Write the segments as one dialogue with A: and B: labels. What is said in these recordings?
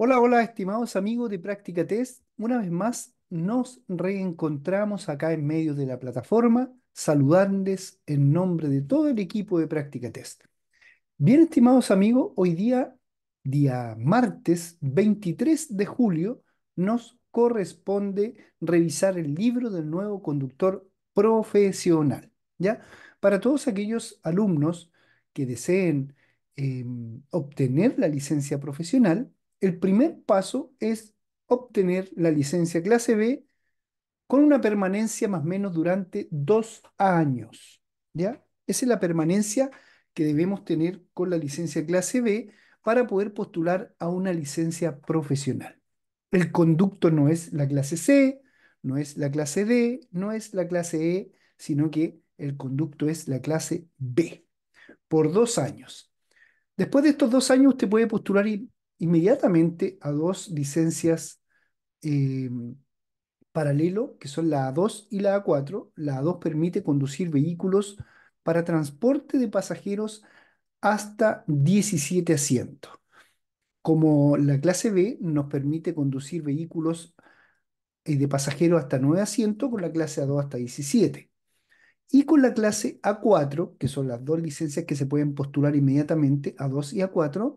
A: Hola, hola, estimados amigos de Práctica Test. Una vez más nos reencontramos acá en medio de la plataforma, saludarles en nombre de todo el equipo de Práctica Test. Bien, estimados amigos, hoy día, día martes 23 de julio, nos corresponde revisar el libro del nuevo conductor profesional. ¿ya? Para todos aquellos alumnos que deseen em, obtener la licencia profesional, el primer paso es obtener la licencia clase B con una permanencia más o menos durante dos años. ¿ya? Esa es la permanencia que debemos tener con la licencia clase B para poder postular a una licencia profesional. El conducto no es la clase C, no es la clase D, no es la clase E, sino que el conducto es la clase B por dos años. Después de estos dos años usted puede postular y inmediatamente a dos licencias eh, paralelo, que son la A2 y la A4. La A2 permite conducir vehículos para transporte de pasajeros hasta 17 asientos. Como la clase B nos permite conducir vehículos eh, de pasajeros hasta 9 asientos, con la clase A2 hasta 17. Y con la clase A4, que son las dos licencias que se pueden postular inmediatamente, A2 y A4,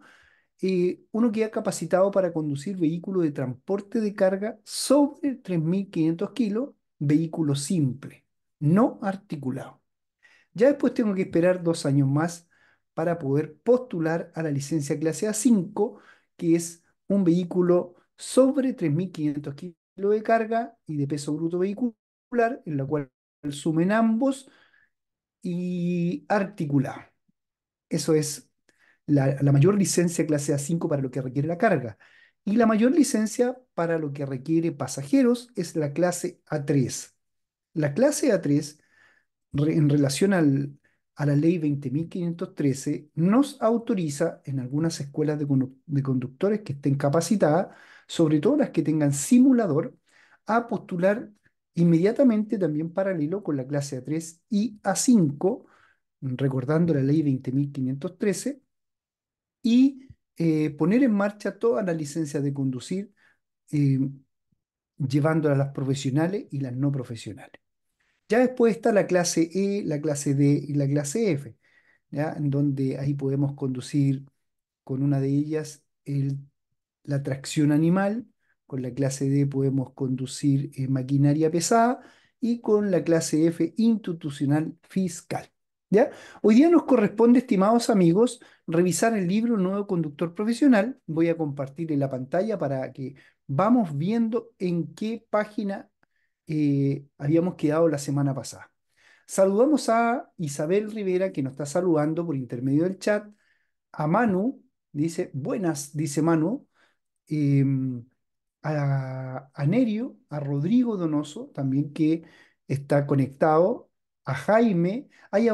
A: uno eh, uno queda capacitado para conducir vehículo de transporte de carga sobre 3.500 kilos, vehículo simple, no articulado. Ya después tengo que esperar dos años más para poder postular a la licencia clase A5, que es un vehículo sobre 3.500 kilos de carga y de peso bruto vehicular, en la cual sumen ambos y articulado. Eso es la, mayor licencia clase A5 para lo que requiere la carga. Y la mayor licencia para lo que requiere pasajeros es la clase A3. La clase A3, en relación a la ley 20.513, nos autoriza en algunas escuelas de, de, conductores que estén capacitadas, sobre todo las que tengan simulador, a postular inmediatamente también paralelo con la clase A3 y A5, recordando la ley 20.513 y eh, poner en marcha toda la licencia de conducir, eh, llevándola a las profesionales y las no profesionales. Ya después está la clase E, la clase D y la clase F, ¿ya? en donde ahí podemos conducir con una de ellas la tracción animal, con la clase D podemos conducir eh, maquinaria pesada y con la clase F institucional fiscal. Hoy día nos corresponde, estimados amigos, revisar el libro Nuevo Conductor Profesional. Voy a compartir la pantalla para que vamos viendo en qué página eh, habíamos quedado la semana pasada. Saludamos a Isabel Rivera, que nos está saludando por intermedio del chat. A Manu, dice, buenas, dice Manu. Em, a Nerio, a Rodrigo Donoso, también que está conectado a Jaime, hay,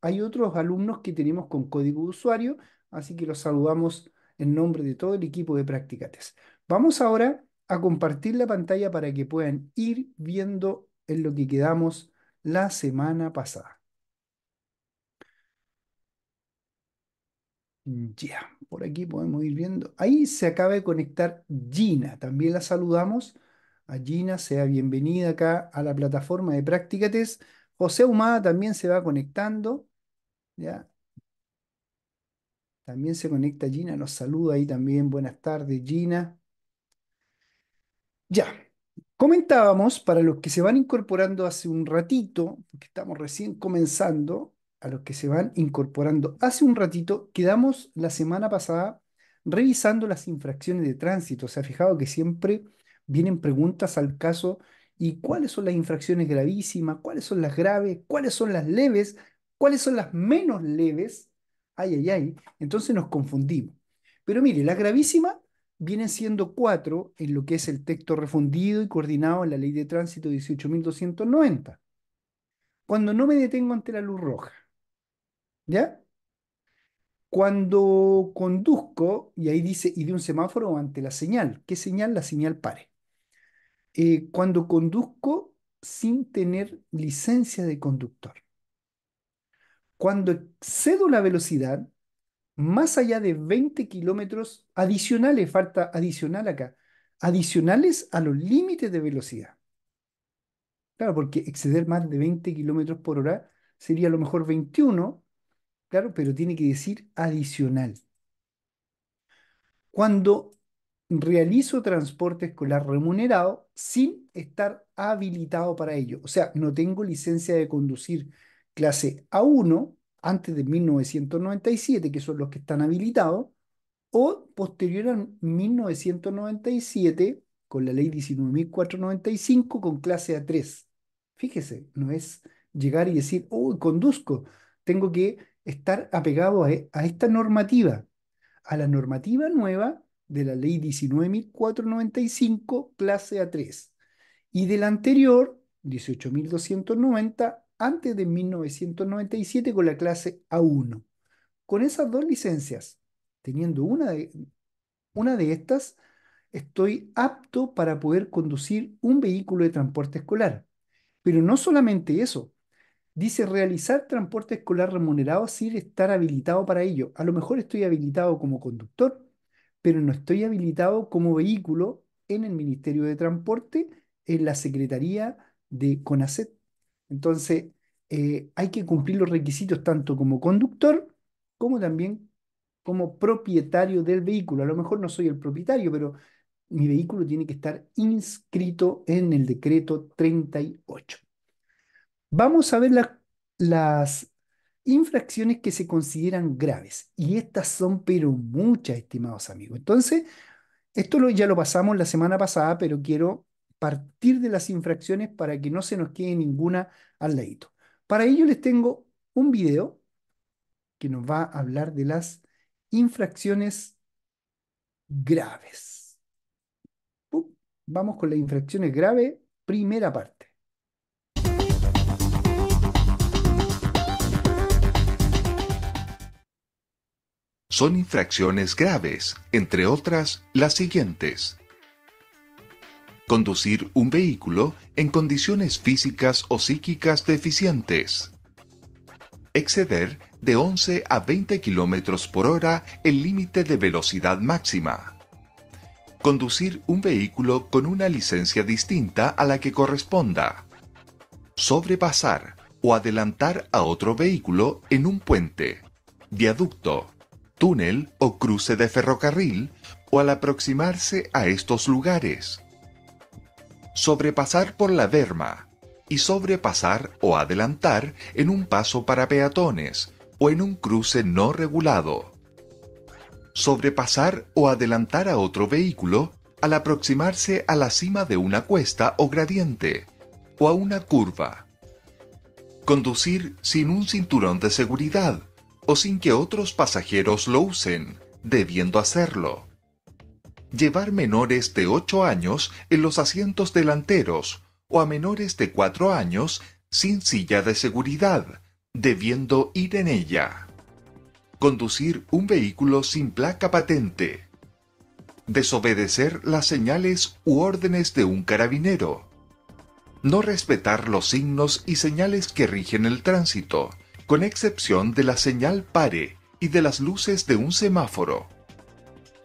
A: hay otros alumnos que tenemos con código de usuario, así que los saludamos en nombre de todo el equipo de Practicates. Vamos ahora a compartir la pantalla para que puedan ir viendo en lo que quedamos la semana pasada. Ya, por aquí podemos ir viendo. Ahí se acaba de conectar Gina, también la saludamos. A Gina, sea bienvenida acá a la plataforma de Practicates. José Humada también se va conectando. ¿ya? También se conecta Gina, nos saluda ahí también. Buenas tardes, Gina. Ya, comentábamos para los que se van incorporando hace un ratito, porque estamos recién comenzando, a los que se van incorporando hace un ratito, quedamos la semana pasada revisando las infracciones de tránsito. Se ha fijado que siempre vienen preguntas al caso y cuáles son las infracciones gravísimas, cuáles son las graves, cuáles son las leves, cuáles son las menos leves. Ay, ay, ay. Entonces nos confundimos. Pero mire, las gravísimas vienen siendo cuatro en lo que es el texto refundido y coordinado en la Ley de Tránsito 18.290. Cuando no me detengo ante la luz roja. ¿Ya? Cuando conduzco, y ahí dice, y de un semáforo ante la señal. ¿Qué señal? La señal pare. Eh, cuando conduzco sin tener licencia de conductor. Cuando excedo la velocidad, más allá de 20 kilómetros adicionales, falta adicional acá, adicionales a los límites de velocidad. Claro, porque exceder más de 20 kilómetros por hora sería a lo mejor 21, claro, pero tiene que decir adicional. Cuando realizo transporte escolar remunerado sin estar habilitado para ello. O sea, no tengo licencia de conducir clase A1 antes de 1997, que son los que están habilitados, o posterior a 1997 con la ley 19.495 con clase A3. Fíjese, no es llegar y decir, oh, conduzco, tengo que estar apegado a, e, a esta normativa, a la normativa nueva de la ley 19.495, clase A3, y de la anterior, 18.290, antes de 1997 con la clase A1. Con esas dos licencias, teniendo una de, una de estas, estoy apto para poder conducir un vehículo de transporte escolar. Pero no solamente eso. Dice realizar transporte escolar remunerado sin estar habilitado para ello. A lo mejor estoy habilitado como conductor, pero no estoy habilitado como vehículo en el Ministerio de Transporte, en la Secretaría de CONACET. Entonces, eh, hay que cumplir los requisitos tanto como conductor como también como propietario del vehículo. A lo mejor no soy el propietario, pero mi vehículo tiene que estar inscrito en el decreto 38. Vamos a ver las infracciones que se consideran graves. Y estas son, pero muchas, estimados amigos. Entonces, esto ya lo pasamos la semana pasada, pero quiero partir de las infracciones para que no se nos quede ninguna al ladito. Para ello les tengo un video que nos va a hablar de las infracciones graves. vamos con las infracciones graves, primera parte.
B: son infracciones graves, entre otras las siguientes. Conducir un vehículo en condiciones físicas o psíquicas deficientes. Exceder de 11 a 20 km por hora el límite de velocidad máxima. Conducir un vehículo con una licencia distinta a la que corresponda. Sobrepasar o adelantar a otro vehículo en un puente, viaducto, túnel o cruce de ferrocarril o al aproximarse a estos lugares. Sobrepasar por la derma y sobrepasar o adelantar en un paso para peatones o en un cruce no regulado. Sobrepasar o adelantar a otro vehículo al aproximarse a la cima de una cuesta o gradiente o a una curva. Conducir sin un cinturón de seguridad o sin que otros pasajeros lo usen, debiendo hacerlo. Llevar menores de 8 años en los asientos delanteros o a menores de 4 años sin silla de seguridad, debiendo ir en ella. Conducir un vehículo sin placa patente. Desobedecer las señales u órdenes de un carabinero. No respetar los signos y señales que rigen el tránsito, con excepción de la señal pare y de las luces de un semáforo.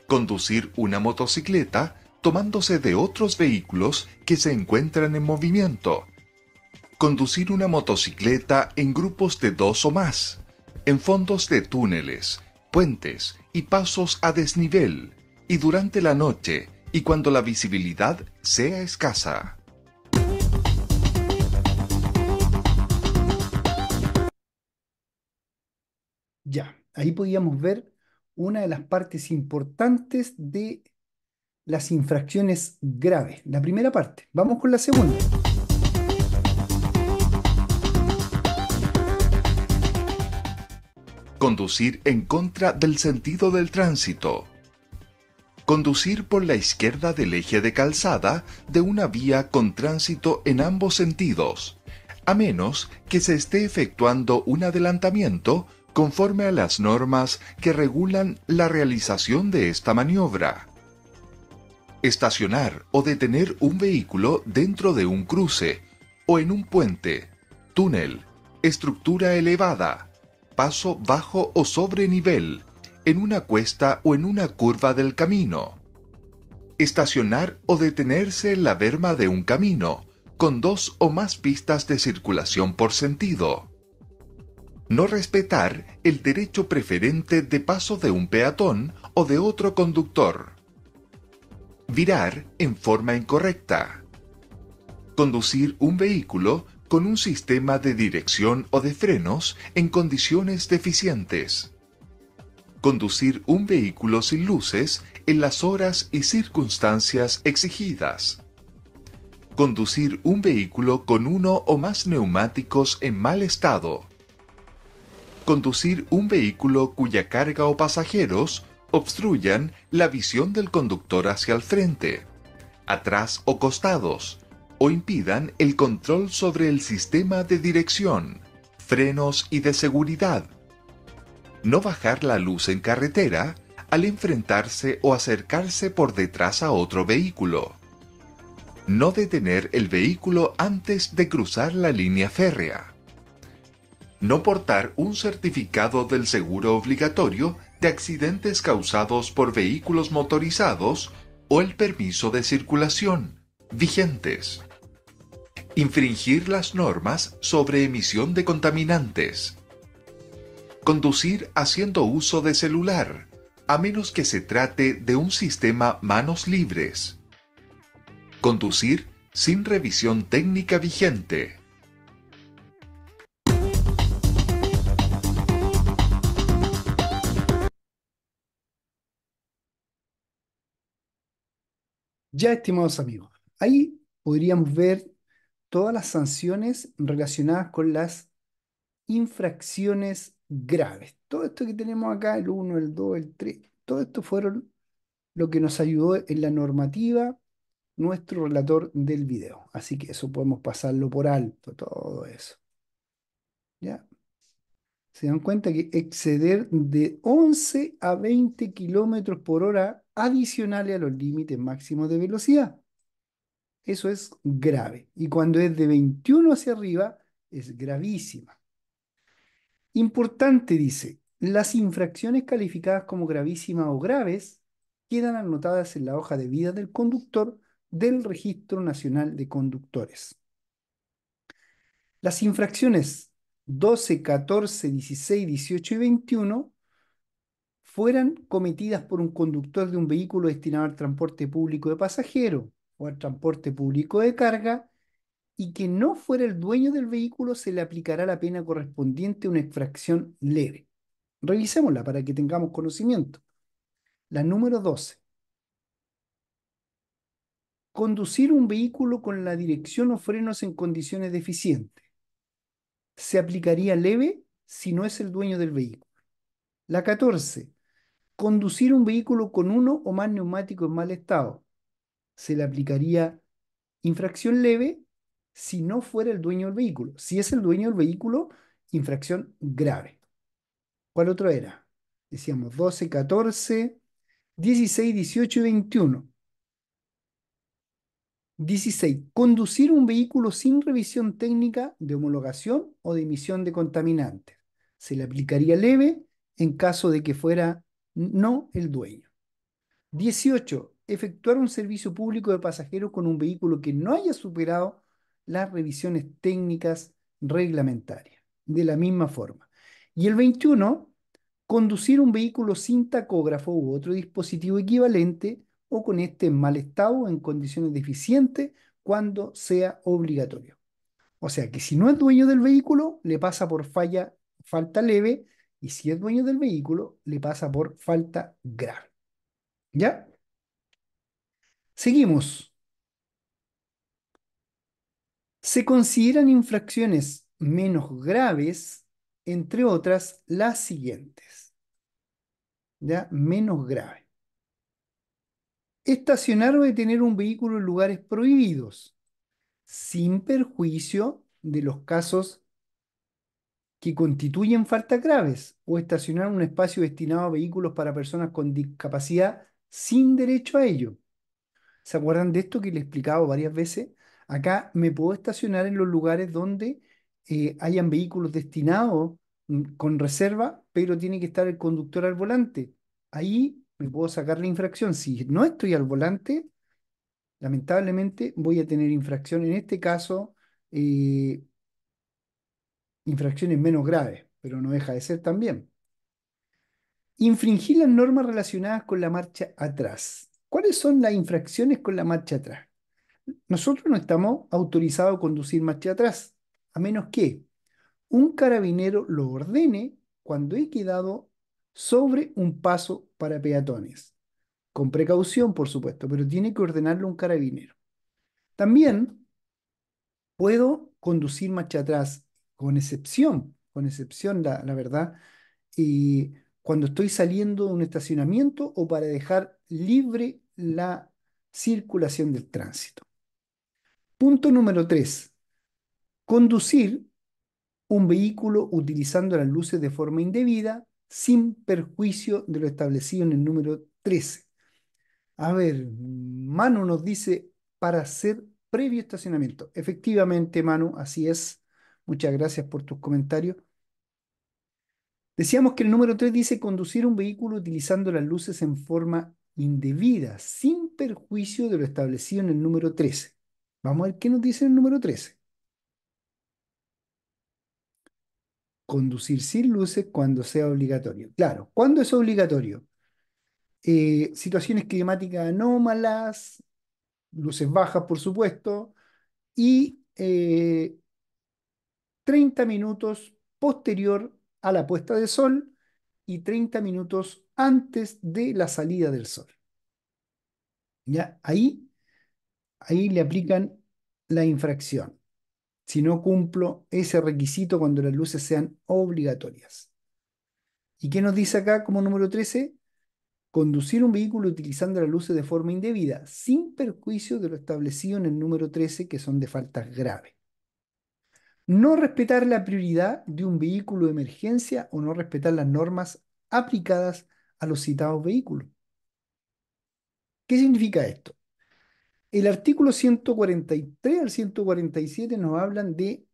B: Conducir una motocicleta tomándose de otros vehículos que se encuentran en movimiento. Conducir una motocicleta en grupos de dos o más, en fondos de túneles, puentes y pasos a desnivel, y durante la noche y cuando la visibilidad sea escasa.
A: Ya, ahí podíamos ver una de las partes importantes de las infracciones graves. La primera parte. Vamos con la segunda.
B: Conducir en contra del sentido del tránsito. Conducir por la izquierda del eje de calzada de una vía con tránsito en ambos sentidos, a menos que se esté efectuando un adelantamiento conforme a las normas que regulan la realización de esta maniobra. Estacionar o detener un vehículo dentro de un cruce o en un puente, túnel, estructura elevada, paso bajo o sobre nivel, en una cuesta o en una curva del camino. Estacionar o detenerse en la berma de un camino, con dos o más pistas de circulación por sentido no respetar el derecho preferente de paso de un peatón o de otro conductor. Virar en forma incorrecta. Conducir un vehículo con un sistema de dirección o de frenos en condiciones deficientes. Conducir un vehículo sin luces en las horas y circunstancias exigidas. Conducir un vehículo con uno o más neumáticos en mal estado conducir un vehículo cuya carga o pasajeros obstruyan la visión del conductor hacia el frente, atrás o costados, o impidan el control sobre el sistema de dirección, frenos y de seguridad. No bajar la luz en carretera al enfrentarse o acercarse por detrás a otro vehículo. No detener el vehículo antes de cruzar la línea férrea no portar un certificado del seguro obligatorio de accidentes causados por vehículos motorizados o el permiso de circulación vigentes. Infringir las normas sobre emisión de contaminantes. Conducir haciendo uso de celular, a menos que se trate de un sistema manos libres. Conducir sin revisión técnica vigente
A: Ya, estimados amigos, ahí podríamos ver todas las sanciones relacionadas con las infracciones graves. Todo esto que tenemos acá, el 1, el 2, el 3, todo esto fueron lo que nos ayudó en la normativa nuestro relator del video. Así que eso podemos pasarlo por alto, todo eso. ¿Ya? se dan cuenta que exceder de 11 a 20 kilómetros por hora adicionales a los límites máximos de velocidad. Eso es grave. Y cuando es de 21 hacia arriba, es gravísima. Importante, dice, las infracciones calificadas como gravísimas o graves quedan anotadas en la hoja de vida del conductor del Registro Nacional de Conductores. Las infracciones 12, 14, 16, 18 y 21 fueran cometidas por un conductor de un vehículo destinado al transporte público de pasajeros o al transporte público de carga y que no fuera el dueño del vehículo, se le aplicará la pena correspondiente a una infracción leve. Revisémosla para que tengamos conocimiento. La número 12. Conducir un vehículo con la dirección o frenos en condiciones deficientes se aplicaría leve si no es el dueño del vehículo. La 14. Conducir un vehículo con uno o más neumáticos en mal estado. Se le aplicaría infracción leve si no fuera el dueño del vehículo. Si es el dueño del vehículo, infracción grave. ¿Cuál otro era? Decíamos 12, 14, 16, 18 y 21. 16. Conducir un vehículo sin revisión técnica de homologación o de emisión de contaminantes. Se le aplicaría leve en caso de que fuera no el dueño. 18. Efectuar un servicio público de pasajeros con un vehículo que no haya superado las revisiones técnicas reglamentarias. De la misma forma. Y el 21. Conducir un vehículo sin tacógrafo u otro dispositivo equivalente o con este mal estado, en condiciones deficientes, cuando sea obligatorio. O sea que si no es dueño del vehículo, le pasa por falla, falta leve, y si es dueño del vehículo, le pasa por falta grave. ¿Ya? Seguimos. Se consideran infracciones menos graves, entre otras, las siguientes. ¿Ya? Menos grave estacionar o detener un vehículo en lugares prohibidos, sin perjuicio de los casos que constituyen faltas graves, o estacionar un espacio destinado a vehículos para personas con discapacidad sin derecho a ello. ¿Se acuerdan de esto que le he explicado varias veces? Acá me puedo estacionar en los lugares donde eh, hayan vehículos destinados mm, con reserva, pero tiene que estar el conductor al volante. Ahí me puedo sacar la infracción. Si no estoy al volante, lamentablemente voy a tener infracción. En este caso, eh, infracciones menos graves, pero no deja de ser también. Infringir las normas relacionadas con la marcha atrás. ¿Cuáles son las infracciones con la marcha atrás? Nosotros no estamos autorizados a conducir marcha atrás, a menos que un carabinero lo ordene cuando he quedado sobre un paso para peatones. Con precaución, por supuesto, pero tiene que ordenarlo un carabinero. También puedo conducir marcha atrás, con excepción, con excepción, la, verdad, y cuando estoy saliendo de un estacionamiento o para dejar libre la circulación del tránsito. Punto número tres: Conducir un vehículo utilizando las luces de forma indebida, sin perjuicio de lo establecido en el número 13. A ver, Manu nos dice para hacer previo estacionamiento. Efectivamente, Manu, así es. Muchas gracias por tus comentarios. Decíamos que el número 3 dice conducir un vehículo utilizando las luces en forma indebida, sin perjuicio de lo establecido en el número 13. Vamos a ver qué nos dice el número 13. conducir sin luces cuando sea obligatorio. Claro, ¿cuándo es obligatorio? Eh, situaciones climáticas anómalas, luces bajas, por supuesto, y 30 eh, minutos posterior a la puesta de sol y 30 minutos antes de la salida del sol. ¿Ya? Ahí, ahí le aplican la infracción si no cumplo ese requisito cuando las luces sean obligatorias. ¿Y qué nos dice acá como número 13? Conducir un vehículo utilizando las luces de forma indebida, sin perjuicio de lo establecido en el número 13, que son de faltas graves. No respetar la prioridad de un vehículo de emergencia o no respetar las normas aplicadas a los citados vehículos. ¿Qué significa esto? El artículo 143 al 147 nos hablan de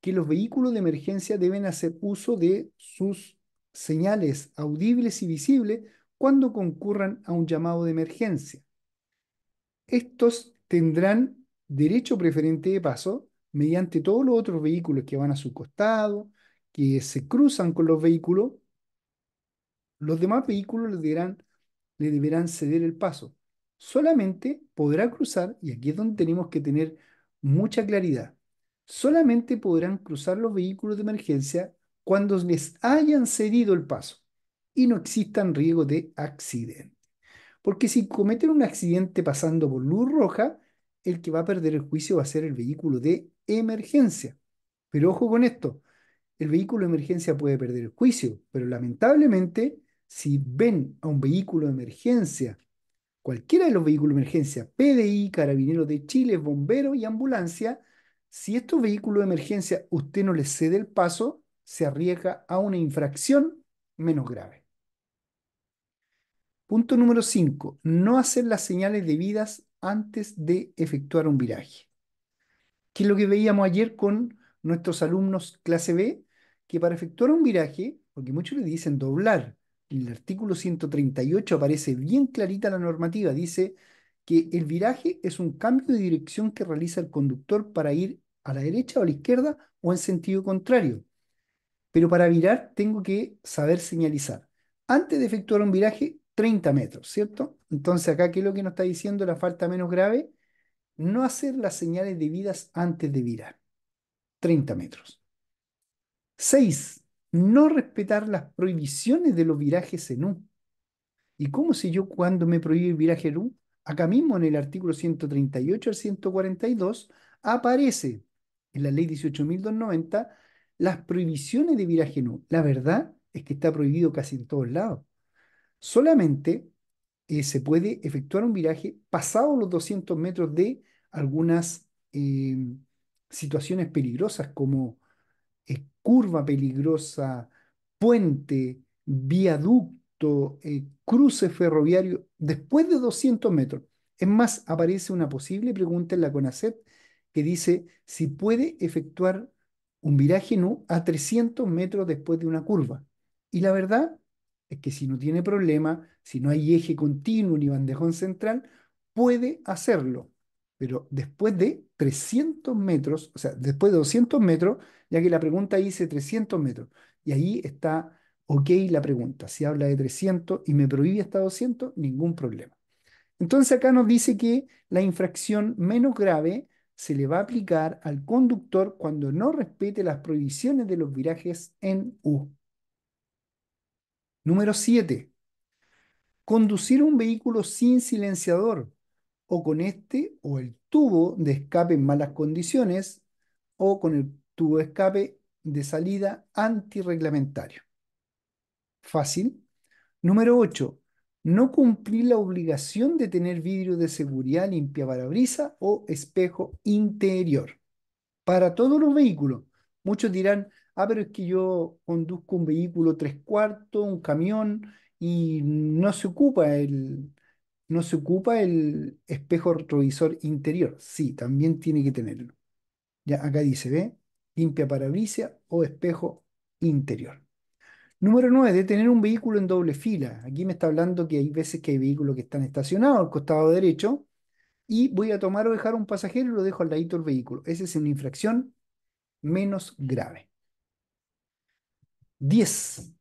A: que los vehículos de emergencia deben hacer uso de sus señales audibles y visibles cuando concurran a un llamado de emergencia. Estos tendrán derecho preferente de paso mediante todos los otros vehículos que van a su costado, que se cruzan con los vehículos, los demás vehículos le deberán ceder el paso solamente podrá cruzar, y aquí es donde tenemos que tener mucha claridad, solamente podrán cruzar los vehículos de emergencia cuando les hayan cedido el paso y no existan riesgos de accidente. Porque si cometen un accidente pasando por luz roja, el que va a perder el juicio va a ser el vehículo de emergencia. Pero ojo con esto, el vehículo de emergencia puede perder el juicio, pero lamentablemente si ven a un vehículo de emergencia cualquiera de los vehículos de emergencia, PDI, Carabineros de Chile, bomberos y ambulancia, si estos vehículos de emergencia usted no les cede el paso, se arriesga a una infracción menos grave. Punto número 5. No hacer las señales debidas antes de efectuar un viraje. Que es lo que veíamos ayer con nuestros alumnos clase B, que para efectuar un viraje, porque muchos le dicen doblar, el artículo 138 aparece bien clarita la normativa. Dice que el viraje es un cambio de dirección que realiza el conductor para ir a la derecha o a la izquierda o en sentido contrario. Pero para virar tengo que saber señalizar. Antes de efectuar un viraje, 30 metros, ¿cierto? Entonces acá, ¿qué es lo que nos está diciendo la falta menos grave? No hacer las señales debidas antes de virar. 30 metros. 6 no respetar las prohibiciones de los virajes en U. ¿Y cómo sé yo cuando me prohíbe el viraje en U? Acá mismo en el artículo 138 al 142 aparece en la ley 18.290 las prohibiciones de viraje en U. La verdad es que está prohibido casi en todos lados. Solamente eh, se puede efectuar un viraje pasado los 200 metros de algunas eh, situaciones peligrosas como curva peligrosa, puente, viaducto, eh, cruce ferroviario, después de 200 metros. Es más, aparece una posible pregunta en la CONACET que dice si puede efectuar un viraje NU a 300 metros después de una curva. Y la verdad es que si no tiene problema, si no hay eje continuo ni bandejón central, puede hacerlo. Pero después de 300 metros, o sea, después de 200 metros, ya que la pregunta dice 300 metros, y ahí está ok la pregunta. Si habla de 300 y me prohíbe hasta 200, ningún problema. Entonces acá nos dice que la infracción menos grave se le va a aplicar al conductor cuando no respete las prohibiciones de los virajes en U. Número 7. Conducir un vehículo sin silenciador o con este o el tubo de escape en malas condiciones o con el tubo de escape de salida antirreglamentario. Fácil. Número 8. No cumplir la obligación de tener vidrio de seguridad limpia para brisa o espejo interior. Para todos los vehículos. Muchos dirán, ah, pero es que yo conduzco un vehículo tres cuartos, un camión, y no se ocupa el, no se ocupa el espejo retrovisor interior. Sí, también tiene que tenerlo. Ya acá dice, ¿ve? Limpia parabrisas o espejo interior. Número 9, de tener un vehículo en doble fila. Aquí me está hablando que hay veces que hay vehículos que están estacionados al costado derecho y voy a tomar o dejar un pasajero y lo dejo al ladito del vehículo. Esa es una infracción menos grave. 10.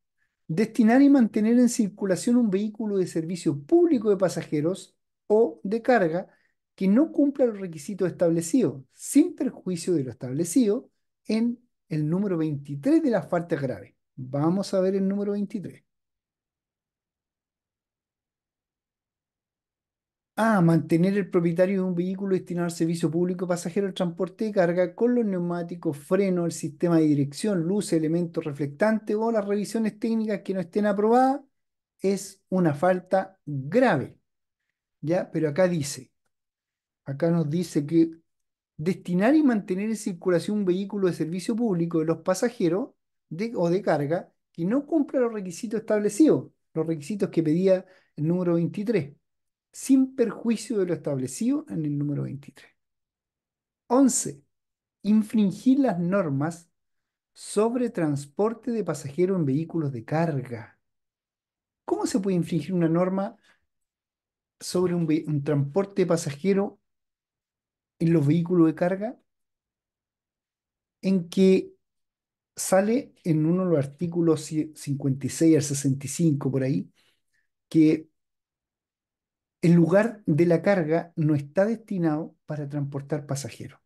A: Destinar y mantener en circulación un vehículo de servicio público de pasajeros o de carga que no cumpla los requisitos establecidos, sin perjuicio de lo establecido en el número 23 de las faltas graves. Vamos a ver el número 23. A. Ah, mantener el propietario de un vehículo destinado al servicio público pasajero, el transporte de carga con los neumáticos, freno, el sistema de dirección, luces elementos reflectantes o las revisiones técnicas que no estén aprobadas es una falta grave. ¿Ya? Pero acá dice, acá nos dice que destinar y mantener en circulación un vehículo de servicio público de los pasajeros o de carga que no cumpla los requisitos establecidos, los requisitos que pedía el número 23 sin perjuicio de lo establecido en el número 23. 11. Infringir las normas sobre transporte de pasajeros en vehículos de carga. ¿Cómo se puede infringir una norma sobre un, transporte de pasajero en los vehículos de carga? En que sale en uno de los artículos 56 al 65 por ahí, que el lugar de la carga no está destinado para transportar pasajeros.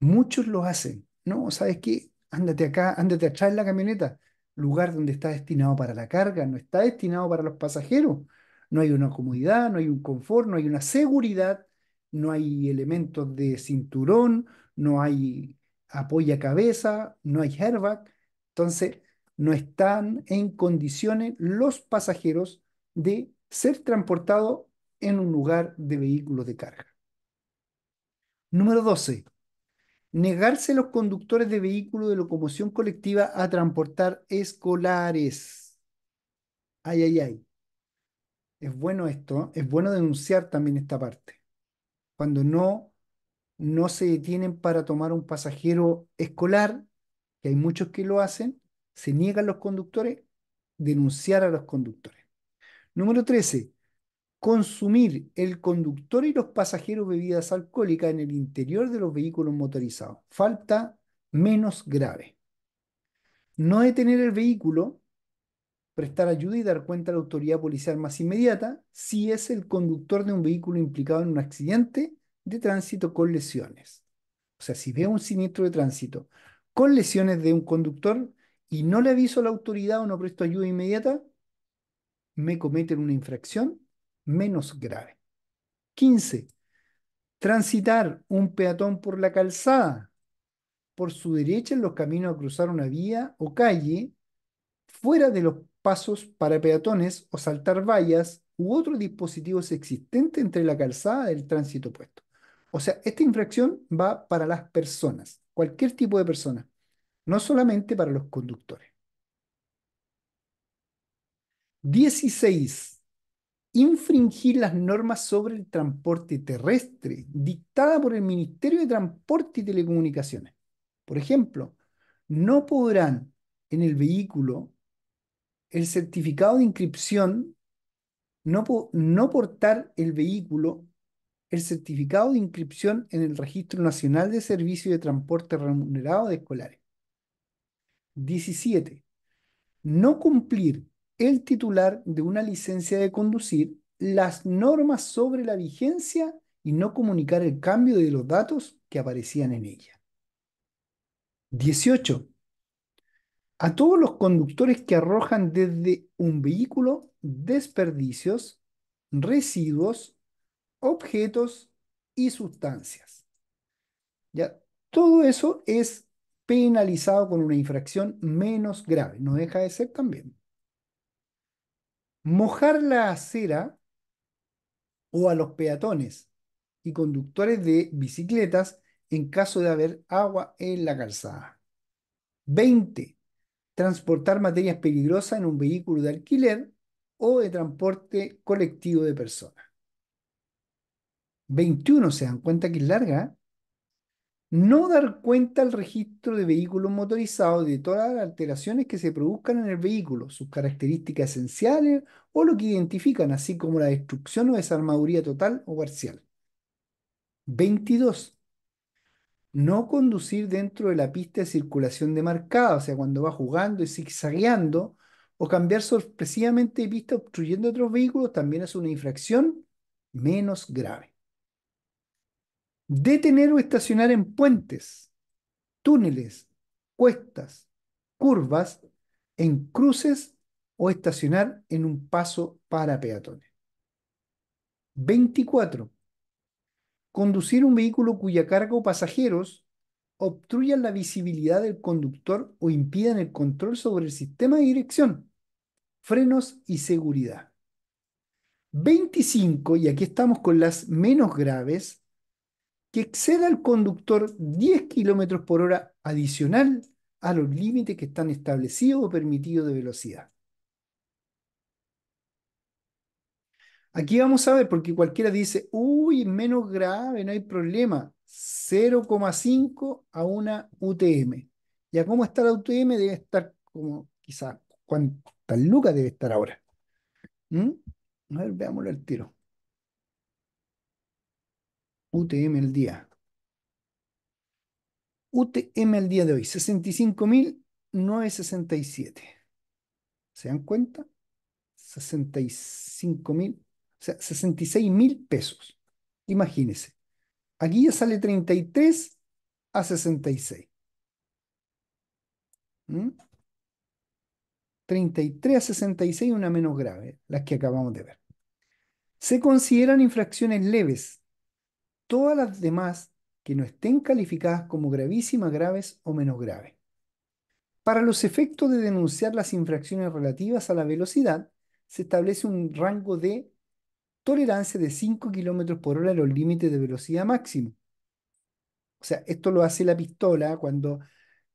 A: Muchos lo hacen. No, ¿sabes qué? Ándate acá, ándate atrás en la camioneta. Lugar donde está destinado para la carga, no está destinado para los pasajeros. No hay una comodidad, no hay un confort, no hay una seguridad, no hay elementos de cinturón, no hay apoya cabeza, no hay airbag. Entonces, no están en condiciones los pasajeros de ser transportados en un lugar de vehículos de carga. Número 12. Negarse los conductores de vehículos de locomoción colectiva a transportar escolares. Ay, ay, ay. Es bueno esto, ¿eh? es bueno denunciar también esta parte. Cuando no, no se detienen para tomar un pasajero escolar, que hay muchos que lo hacen, se niegan los conductores, denunciar a los conductores. Número 13 consumir el conductor y los pasajeros bebidas alcohólicas en el interior de los vehículos motorizados. Falta menos grave. No detener el vehículo, prestar ayuda y dar cuenta a la autoridad policial más inmediata si es el conductor de un vehículo implicado en un accidente de tránsito con lesiones. O sea, si veo un siniestro de tránsito con lesiones de un conductor y no le aviso a la autoridad o no presto ayuda inmediata, me cometen una infracción menos grave. 15. Transitar un peatón por la calzada, por su derecha en los caminos a cruzar una vía o calle, fuera de los pasos para peatones o saltar vallas u otros dispositivos existentes entre la calzada del tránsito opuesto. O sea, esta infracción va para las personas, cualquier tipo de persona, no solamente para los conductores. 16 infringir las normas sobre el transporte terrestre dictada por el Ministerio de Transporte y Telecomunicaciones. Por ejemplo, no podrán en el vehículo el certificado de inscripción, no, no portar el vehículo el certificado de inscripción en el Registro Nacional de Servicios de Transporte Remunerado de Escolares. 17. No cumplir el titular de una licencia de conducir las normas sobre la vigencia y no comunicar el cambio de los datos que aparecían en ella. 18. A todos los conductores que arrojan desde un vehículo desperdicios, residuos, objetos y sustancias. Ya, todo eso es penalizado con una infracción menos grave, no deja de ser también mojar la acera o a los peatones y conductores de bicicletas en caso de haber agua en la calzada. 20. Transportar materias peligrosas en un vehículo de alquiler o de transporte colectivo de personas. 21, se dan cuenta que es larga no dar cuenta al registro de vehículos motorizados de todas las alteraciones que se produzcan en el vehículo, sus características esenciales o lo que identifican, así como la destrucción o desarmaduría total o parcial. 22. No conducir dentro de la pista de circulación demarcada, o sea, cuando va jugando y zigzagueando, o cambiar sorpresivamente de pista obstruyendo otros vehículos, también es una infracción menos grave. Detener o estacionar en puentes, túneles, cuestas, curvas, en cruces o estacionar en un paso para peatones. 24. Conducir un vehículo cuya carga o pasajeros obstruyan la visibilidad del conductor o impidan el control sobre el sistema de dirección, frenos y seguridad. 25, y aquí estamos con las menos graves, que exceda al conductor 10 kilómetros por hora adicional a los límites que están establecidos o permitidos de velocidad. Aquí vamos a ver, porque cualquiera dice, uy, menos grave, no hay problema. 0,5 a una UTM. Ya cómo está la UTM debe estar como quizás ¿cuánta luca debe estar ahora. ¿Mm? A ver, veámoslo al tiro. UTM el día. UTM el día de hoy, 65.967. ¿Se dan cuenta? 65.000, o sea, 66 mil pesos. Imagínense. Aquí ya sale 33 a 66. 33 ¿Mm? a 66, una menos grave, las que acabamos de ver. Se consideran infracciones leves todas las demás que no estén calificadas como gravísimas, graves o menos graves. Para los efectos de denunciar las infracciones relativas a la velocidad, se establece un rango de tolerancia de 5 km por hora los límites de velocidad máximo. O sea, esto lo hace la pistola cuando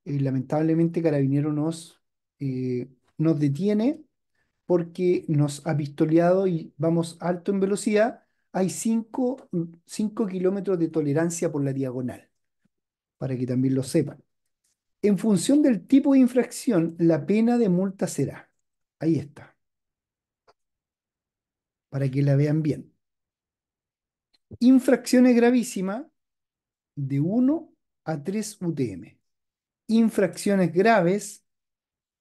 A: eh, lamentablemente Carabinero nos, eh, nos detiene porque nos ha pistoleado y vamos alto en velocidad hay 5 kilómetros de tolerancia por la diagonal, para que también lo sepan. En función del tipo de infracción, la pena de multa será. Ahí está. Para que la vean bien. Infracciones gravísimas de 1 a 3 UTM. Infracciones graves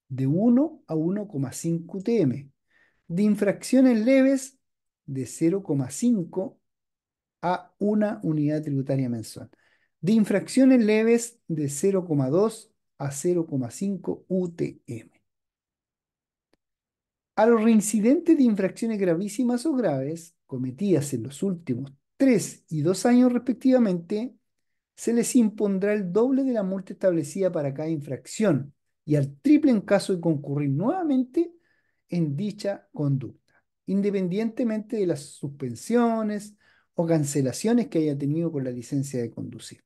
A: de 1 a 1,5 UTM. De infracciones leves de 0,5 a una unidad tributaria mensual. De infracciones leves de 0,2 a 0,5 UTM. A los reincidentes de infracciones gravísimas o graves cometidas en los últimos 3 y 2 años respectivamente, se les impondrá el doble de la multa establecida para cada infracción y al triple en caso de concurrir nuevamente en dicha conducta independientemente de las suspensiones o cancelaciones que haya tenido con la licencia de conducir.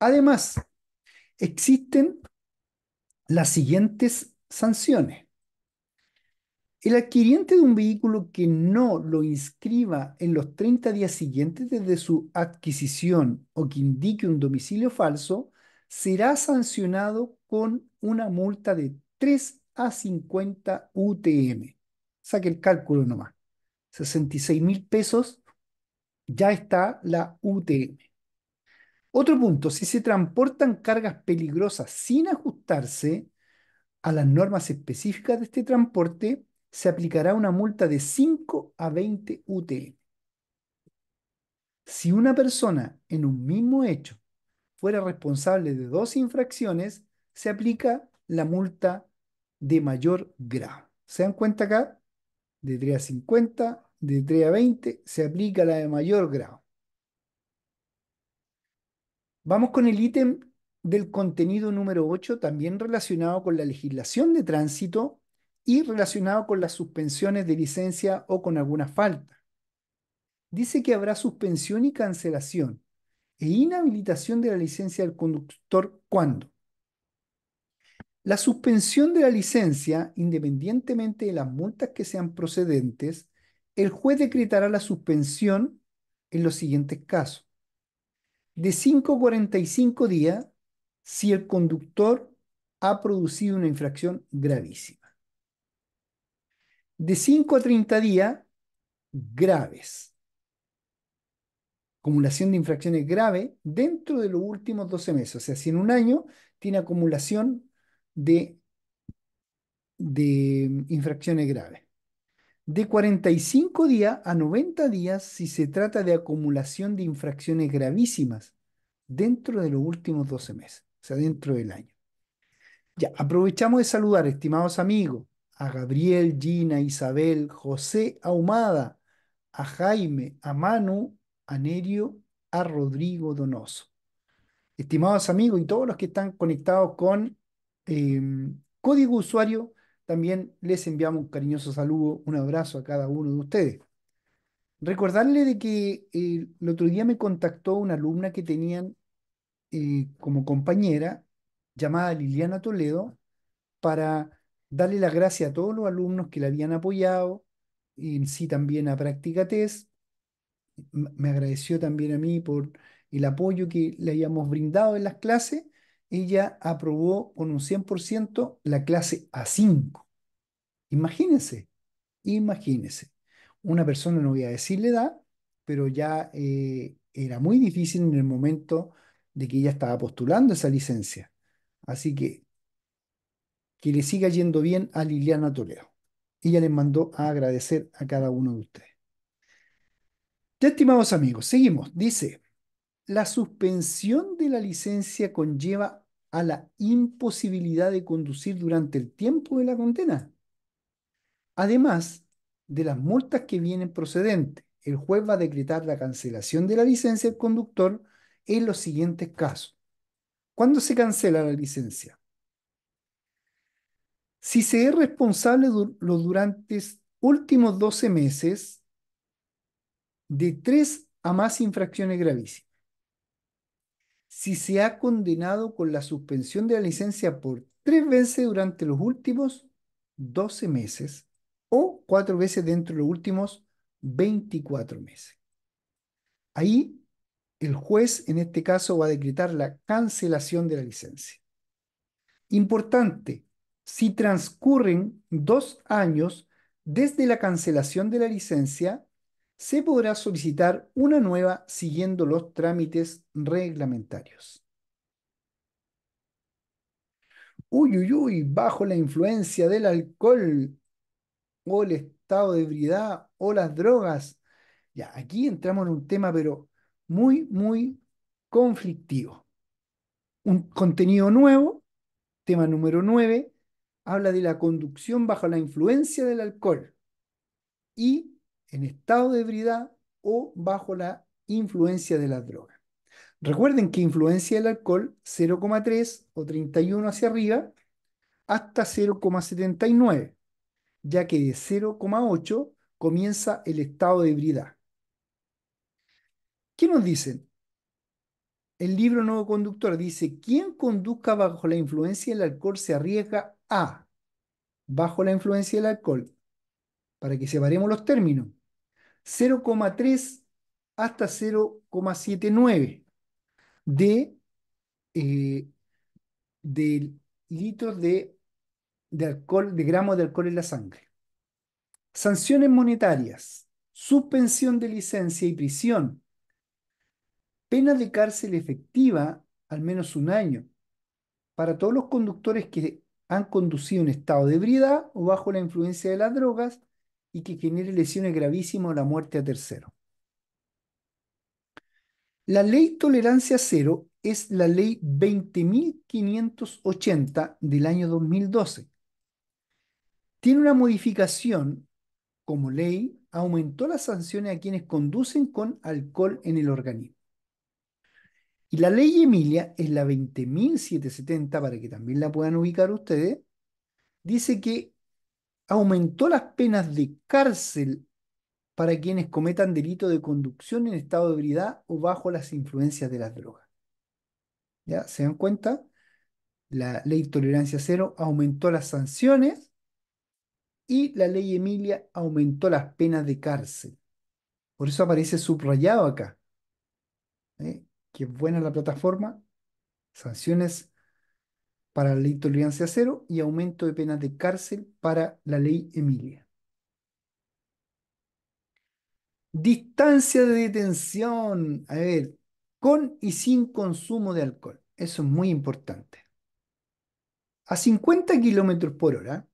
A: Además, existen las siguientes sanciones. El adquiriente de un vehículo que no lo inscriba en los 30 días siguientes desde su adquisición o que indique un domicilio falso, será sancionado con una multa de 3 a 50 UTM. Saque el cálculo nomás. 66 mil pesos ya está la UTM. Otro punto, si se transportan cargas peligrosas sin ajustarse a las normas específicas de este transporte, se aplicará una multa de 5 a 20 UTM. Si una persona en un mismo hecho fuera responsable de dos infracciones, se aplica la multa de mayor grado. ¿Se dan cuenta acá? De 3 a 50, de 3 a 20, se aplica la de mayor grado. Vamos con el ítem del contenido número 8, también relacionado con la legislación de tránsito y relacionado con las suspensiones de licencia o con alguna falta. Dice que habrá suspensión y cancelación e inhabilitación de la licencia del conductor cuando la suspensión de la licencia, independientemente de las multas que sean procedentes, el juez decretará la suspensión en los siguientes casos. De 5 a 45 días si el conductor ha producido una infracción gravísima. De 5 a 30 días graves. Acumulación de infracciones graves dentro de los últimos 12 meses. O sea, si en un año tiene acumulación de, infracciones graves. De 45 días a 90 días si se trata de acumulación de infracciones gravísimas dentro de los últimos 12 meses, o sea, dentro del año. Ya, aprovechamos de saludar, estimados amigos, a Gabriel, Gina, Isabel, José Ahumada, a Jaime, a Manu, a Nerio, a Rodrigo Donoso. Estimados amigos y todos los que están conectados con Em, código usuario, también les enviamos un cariñoso saludo, un abrazo a cada uno de ustedes. Recordarle de que eh, el otro día me contactó una alumna que tenían eh, como compañera, llamada Liliana Toledo, para darle las gracias a todos los alumnos que la habían apoyado, y sí también a Práctica Test. Me agradeció también a mí por el apoyo que le habíamos brindado en las clases ella aprobó con un 100% la clase A5. Imagínense, imagínense. Una persona, no voy a decirle edad, pero ya eh, era muy difícil en el momento de que ella estaba postulando esa licencia. Así que que le siga yendo bien a Liliana Toledo. Ella les mandó a agradecer a cada uno de ustedes. Ya, estimados amigos, seguimos. Dice, la suspensión de la licencia conlleva a la imposibilidad de conducir durante el tiempo de la condena. Además de las multas que vienen procedentes, el juez va a decretar la cancelación de la licencia del conductor en los siguientes casos. ¿Cuándo se cancela la licencia? Si se es responsable durante los últimos 12 meses de tres a más infracciones gravísimas si se ha condenado con la suspensión de la licencia por tres veces durante los últimos 12 meses o cuatro veces dentro de los últimos 24 meses. Ahí el juez en este caso va a decretar la cancelación de la licencia. Importante, si transcurren dos años desde la cancelación de la licencia, se podrá solicitar una nueva siguiendo los trámites reglamentarios. Uy, uy, uy, bajo la influencia del alcohol o el estado de ebriedad o las drogas. Ya, aquí entramos en un tema, pero muy, muy conflictivo. Un contenido nuevo, tema número 9, habla de la conducción bajo la influencia del alcohol y en estado de ebriedad o bajo la influencia de la droga. Recuerden que influencia del alcohol 0,3 o 31 hacia arriba hasta 0,79, ya que de 0,8 comienza el estado de ebriedad. ¿Qué nos dicen? El libro Nuevo Conductor dice, quien conduzca bajo la influencia del alcohol se arriesga a, bajo la influencia del alcohol, para que separemos los términos, 0,3 hasta 0,79 eh, de, litros de, alcohol, de gramos de alcohol en la sangre. Sanciones monetarias, suspensión de licencia y prisión, pena de cárcel efectiva al menos un año para todos los conductores que han conducido en estado de ebriedad o bajo la influencia de las drogas y que genere lesiones gravísimas o la muerte a tercero. La ley tolerancia cero es la ley 20.580 del año 2012. Tiene una modificación como ley, aumentó las sanciones a quienes conducen con alcohol en el organismo. Y la ley Emilia es la 20.770, para que también la puedan ubicar ustedes, dice que aumentó las penas de cárcel para quienes cometan delito de conducción en estado de ebriedad o bajo las influencias de las drogas. ¿Ya? ¿Se dan cuenta? La ley Tolerancia Cero aumentó las sanciones y la ley Emilia aumentó las penas de cárcel. Por eso aparece subrayado acá. ¿Eh? Qué buena la plataforma. Sanciones para la ley tolerancia cero y aumento de penas de cárcel para la ley Emilia. Distancia de detención, a ver, con y sin consumo de alcohol. Eso es muy importante. A 50 kilómetros por hora,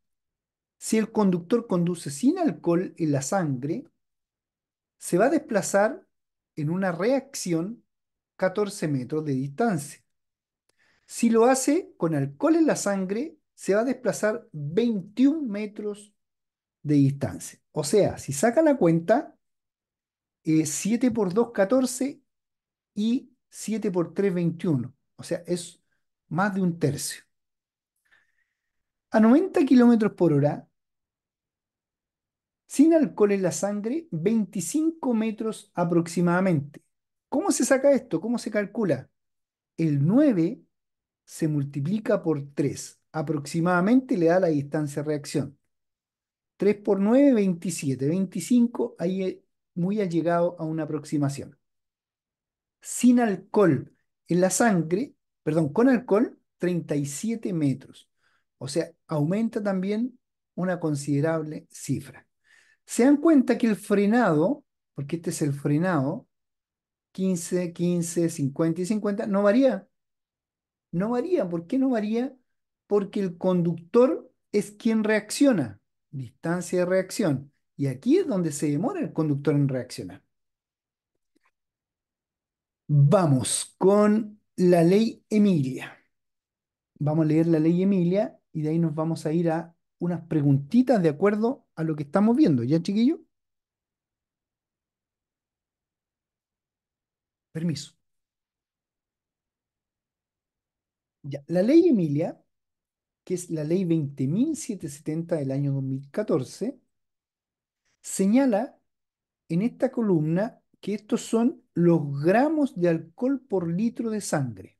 A: si el conductor conduce sin alcohol en la sangre, se va a desplazar en una reacción 14 metros de distancia. Si lo hace con alcohol en la sangre, se va a desplazar 21 metros de distancia. O sea, si saca la cuenta, 7 por 2, 14 y 7 por 3, 21. O sea, es más de un tercio. A 90 kilómetros por hora, sin alcohol en la sangre, 25 metros aproximadamente. ¿Cómo se saca esto? ¿Cómo se calcula? El 9 se multiplica por 3. Aproximadamente le da la distancia de reacción. 3 por 9, 27. 25, ahí eh, muy ha llegado a una aproximación. Sin alcohol en la sangre, perdón, con alcohol, 37 metros. O sea, aumenta también una considerable cifra. Se dan cuenta que el frenado, porque este es el frenado, 15, 15, 50 y 50, no varía no varía. ¿Por qué no varía? Porque el conductor es quien reacciona. Distancia de reacción. Y aquí es donde se demora el conductor en reaccionar. Vamos con la ley Emilia. Vamos a leer la ley Emilia y de ahí nos vamos a ir a unas preguntitas de acuerdo a lo que estamos viendo. ¿Ya, chiquillo? Permiso. la ley Emilia, que es la ley 20.770 del año 2014, señala en esta columna que estos son los gramos de alcohol por litro de sangre.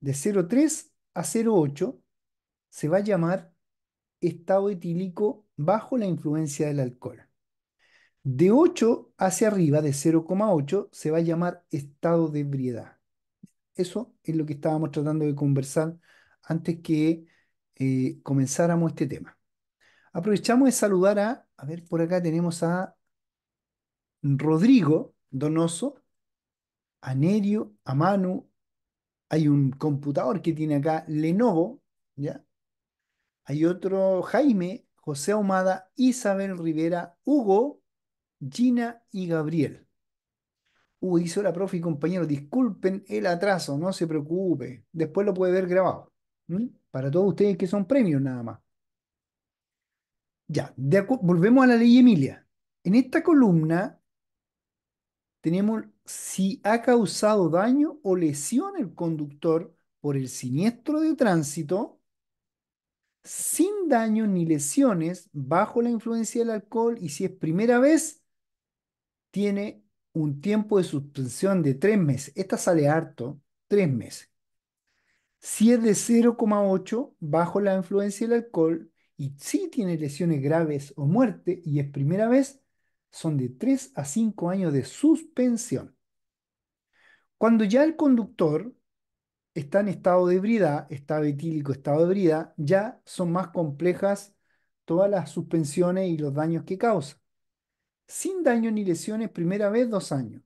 A: De 0,3 a 0,8 se va a llamar estado etílico bajo la influencia del alcohol. De 8 hacia arriba, de 0,8, se va a llamar estado de ebriedad. Eso es lo que estábamos tratando de conversar antes que eh, comenzáramos este tema. Aprovechamos de saludar a, a ver, por acá tenemos a Rodrigo Donoso, a Nerio, a Manu. Hay un computador que tiene acá Lenovo, ¿ya? Hay otro Jaime, José Ahumada, Isabel Rivera, Hugo, Gina y Gabriel. Uy, la la profe y compañero, disculpen el atraso, no se preocupe. Después lo puede ver grabado. Para todos ustedes que son premios nada más. Ya, volvemos a la ley Emilia. En esta columna tenemos si ha causado daño o lesión el conductor por el siniestro de tránsito sin daño ni lesiones bajo la influencia del alcohol y si es primera vez tiene un tiempo de suspensión de tres meses. Esta sale harto, tres meses. Si es de 0,8 bajo la influencia del alcohol y si tiene lesiones graves o muerte y es primera vez, son de 3 a 5 años de suspensión. Cuando ya el conductor está en estado de ebriedad, está etílico, estado de ebriedad, ya son más complejas todas las suspensiones y los daños que causa sin daño ni lesiones primera vez dos años,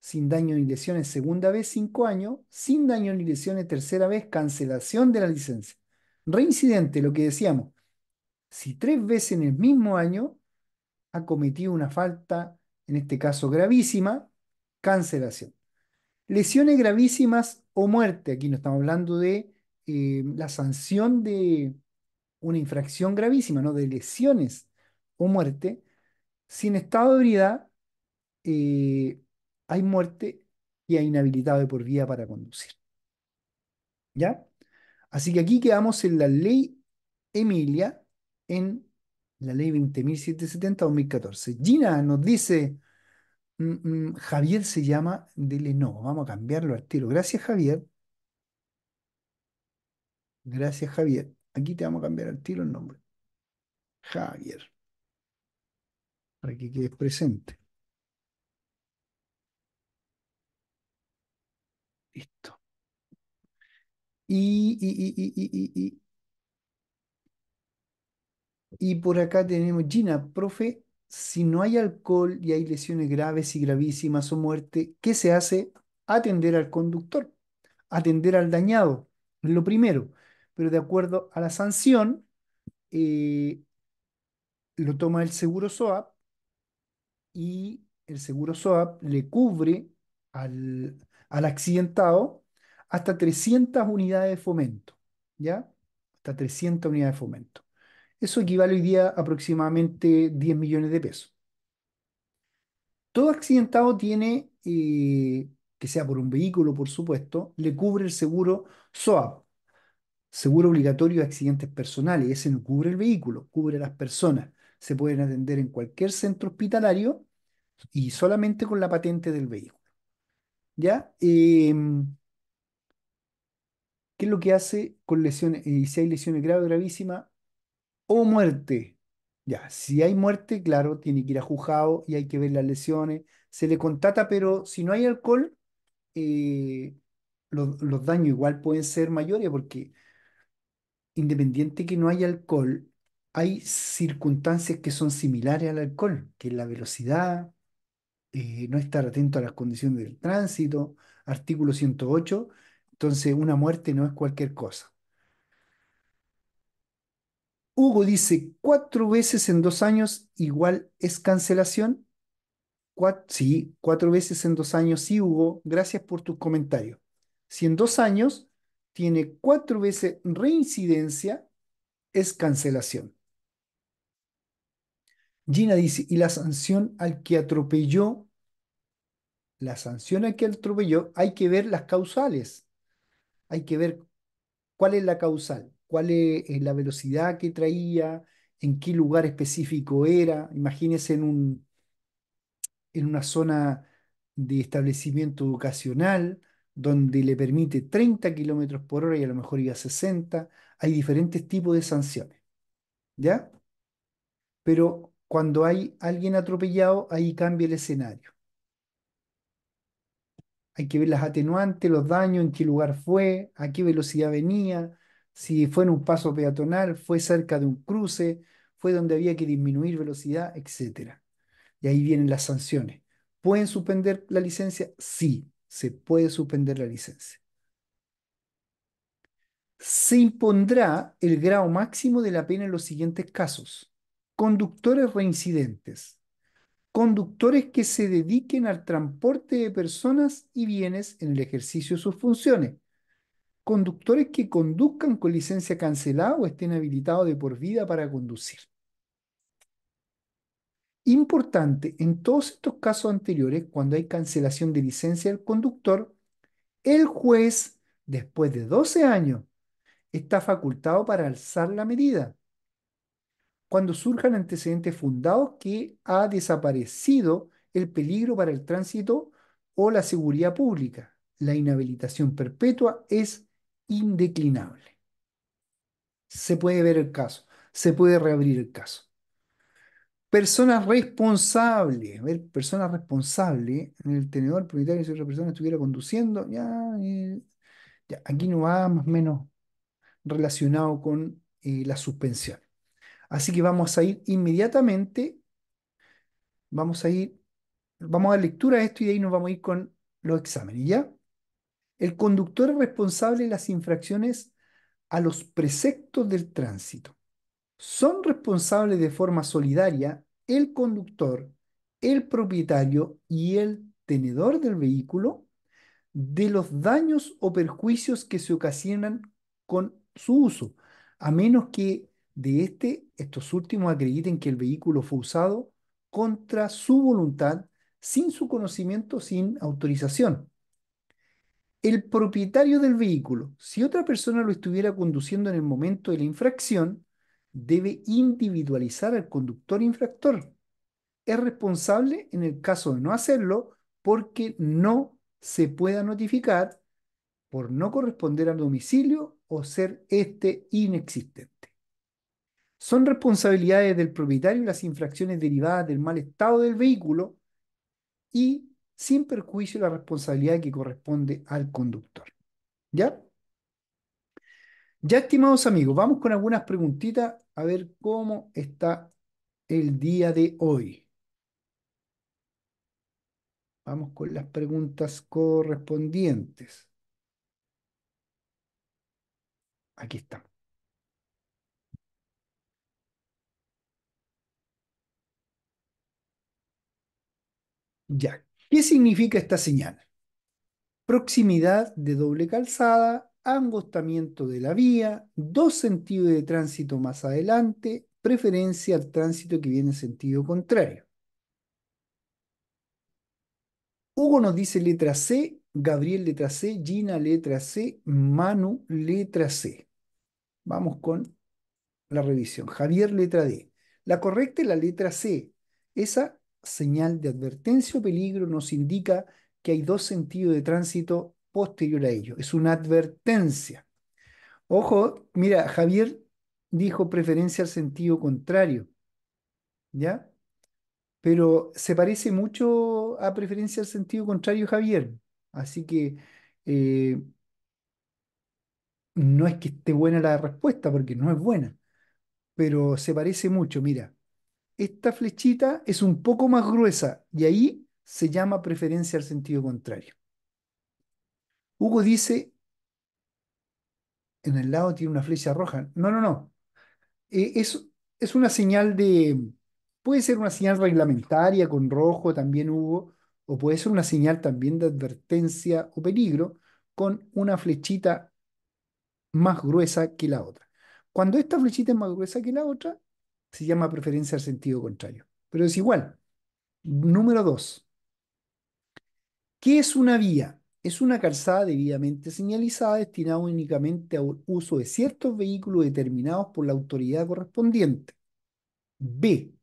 A: sin daño ni lesiones segunda vez cinco años, sin daño ni lesiones tercera vez cancelación de la licencia. Reincidente, lo que decíamos, si tres veces en el mismo año ha cometido una falta, en este caso gravísima, cancelación. Lesiones gravísimas o muerte, aquí no estamos hablando de eh, la sanción de una infracción gravísima, no de lesiones o muerte, sin estado de ebriedad eh, hay muerte y hay inhabilitado de por vía para conducir. ¿Ya? Así que aquí quedamos en la ley Emilia, en la ley 20.770-2014. Gina nos dice, mm, mm, Javier se llama dile no, vamos a cambiarlo al tiro. Gracias Javier. Gracias Javier. Aquí te vamos a cambiar al tiro el nombre. Javier para que quedes presente. Listo. Y, y, por acá tenemos Gina, profe, si no hay alcohol y hay lesiones graves y gravísimas o muerte, ¿qué se hace? Atender al conductor, atender al dañado, lo primero. Pero de acuerdo a la sanción, eh, lo toma el seguro SOAP y el seguro SOAP le cubre al, accidentado hasta 300 unidades de fomento, ¿ya? Hasta 300 unidades de fomento. Eso equivale hoy día a aproximadamente 10 millones de pesos. Todo accidentado tiene, eh, que sea por un vehículo, por supuesto, le cubre el seguro SOAP, seguro obligatorio de accidentes personales. Ese no cubre el vehículo, cubre las personas se pueden atender en cualquier centro hospitalario y solamente con la patente del vehículo. ¿Ya? Em, ¿Qué es lo que hace con lesiones? y eh, si hay lesiones graves, gravísimas o muerte. Ya, si hay muerte, claro, tiene que ir a juzgado y hay que ver las lesiones. Se le contata, pero si no hay alcohol, eh, los, los daños igual pueden ser mayores porque independiente que no haya alcohol, hay circunstancias que son similares al alcohol, que es la velocidad, eh, no estar atento a las condiciones del tránsito, artículo 108, entonces una muerte no es cualquier cosa. Hugo dice, cuatro veces en dos años igual es cancelación. sí, cuatro veces en dos años, sí, Hugo, gracias por tus comentarios. Si en dos años tiene cuatro veces reincidencia, es cancelación. Gina dice, y la sanción al que atropelló, la sanción al que atropelló, hay que ver las causales. Hay que ver cuál es la causal, cuál es la velocidad que traía, en qué lugar específico era. Imagínense en, un, en una zona de establecimiento educacional donde le permite 30 kilómetros por hora y a lo mejor iba a 60. Hay diferentes tipos de sanciones. ¿Ya? Pero cuando hay alguien atropellado, ahí cambia el escenario. Hay que ver las atenuantes, los daños, en qué lugar fue, a qué velocidad venía, si fue en un paso peatonal, fue cerca de un cruce, fue donde había que disminuir velocidad, etc. Y ahí vienen las sanciones. ¿Pueden suspender la licencia? Sí, se puede suspender la licencia. Se impondrá el grado máximo de la pena en los siguientes casos conductores reincidentes, conductores que se dediquen al transporte de personas y bienes en el ejercicio de sus funciones, conductores que conduzcan con licencia cancelada o estén habilitados de por vida para conducir. Importante, en todos estos casos anteriores, cuando hay cancelación de licencia del conductor, el juez, después de 12 años, está facultado para alzar la medida cuando surjan antecedentes fundados que ha desaparecido el peligro para el tránsito o la seguridad pública. La inhabilitación perpetua es indeclinable. Se puede ver el caso, se puede reabrir el caso. Personas responsables, ver, persona responsable en el tenedor propietario si otra persona estuviera conduciendo, ya, eh, aquí no va más o menos relacionado con eh, la suspensión. Así que vamos a ir inmediatamente, vamos a ir, vamos a dar lectura a esto y de ahí nos vamos a ir con los exámenes, ¿ya? El conductor es responsable de las infracciones a los preceptos del tránsito. Son responsables de forma solidaria el conductor, el propietario y el tenedor del vehículo de los daños o perjuicios que se ocasionan con su uso, a menos que de este, estos últimos acrediten que el vehículo fue usado contra su voluntad, sin su conocimiento, sin autorización. El propietario del vehículo, si otra persona lo estuviera conduciendo en el momento de la infracción, debe individualizar al conductor infractor. Es responsable en el caso de no hacerlo porque no se pueda notificar por no corresponder al domicilio o ser este inexistente son responsabilidades del propietario las infracciones derivadas del mal estado del vehículo y sin perjuicio la responsabilidad que corresponde al conductor. ¿Ya? Ya, estimados amigos, vamos con algunas preguntitas a ver cómo está el día de hoy. Vamos con las preguntas correspondientes. Aquí estamos Ya, ¿qué significa esta señal? Proximidad de doble calzada, angostamiento de la vía, dos sentidos de tránsito más adelante, preferencia al tránsito que viene en sentido contrario. Hugo nos dice letra C, Gabriel letra C, Gina letra C, Manu letra C. Vamos con la revisión. Javier letra D. La correcta es la letra C. Esa señal de advertencia o peligro nos indica que hay dos sentidos de tránsito posterior a ello. Es una advertencia. Ojo, mira, Javier dijo preferencia al sentido contrario. ¿Ya? Pero se parece mucho a preferencia al sentido contrario, Javier. Así que eh, no es que esté buena la respuesta, porque no es buena, pero se parece mucho. Mira, esta flechita es un poco más gruesa y ahí se llama preferencia al sentido contrario. Hugo dice, en el lado tiene una flecha roja. No, no, no. Eh, es, es una señal de, puede ser una señal reglamentaria con rojo también Hugo, o puede ser una señal también de advertencia o peligro con una flechita más gruesa que la otra. Cuando esta flechita es más gruesa que la otra, se llama preferencia al sentido contrario, pero es igual. Número dos, ¿qué es una vía? Es una calzada debidamente señalizada destinada únicamente a uso de ciertos vehículos determinados por la autoridad correspondiente. B.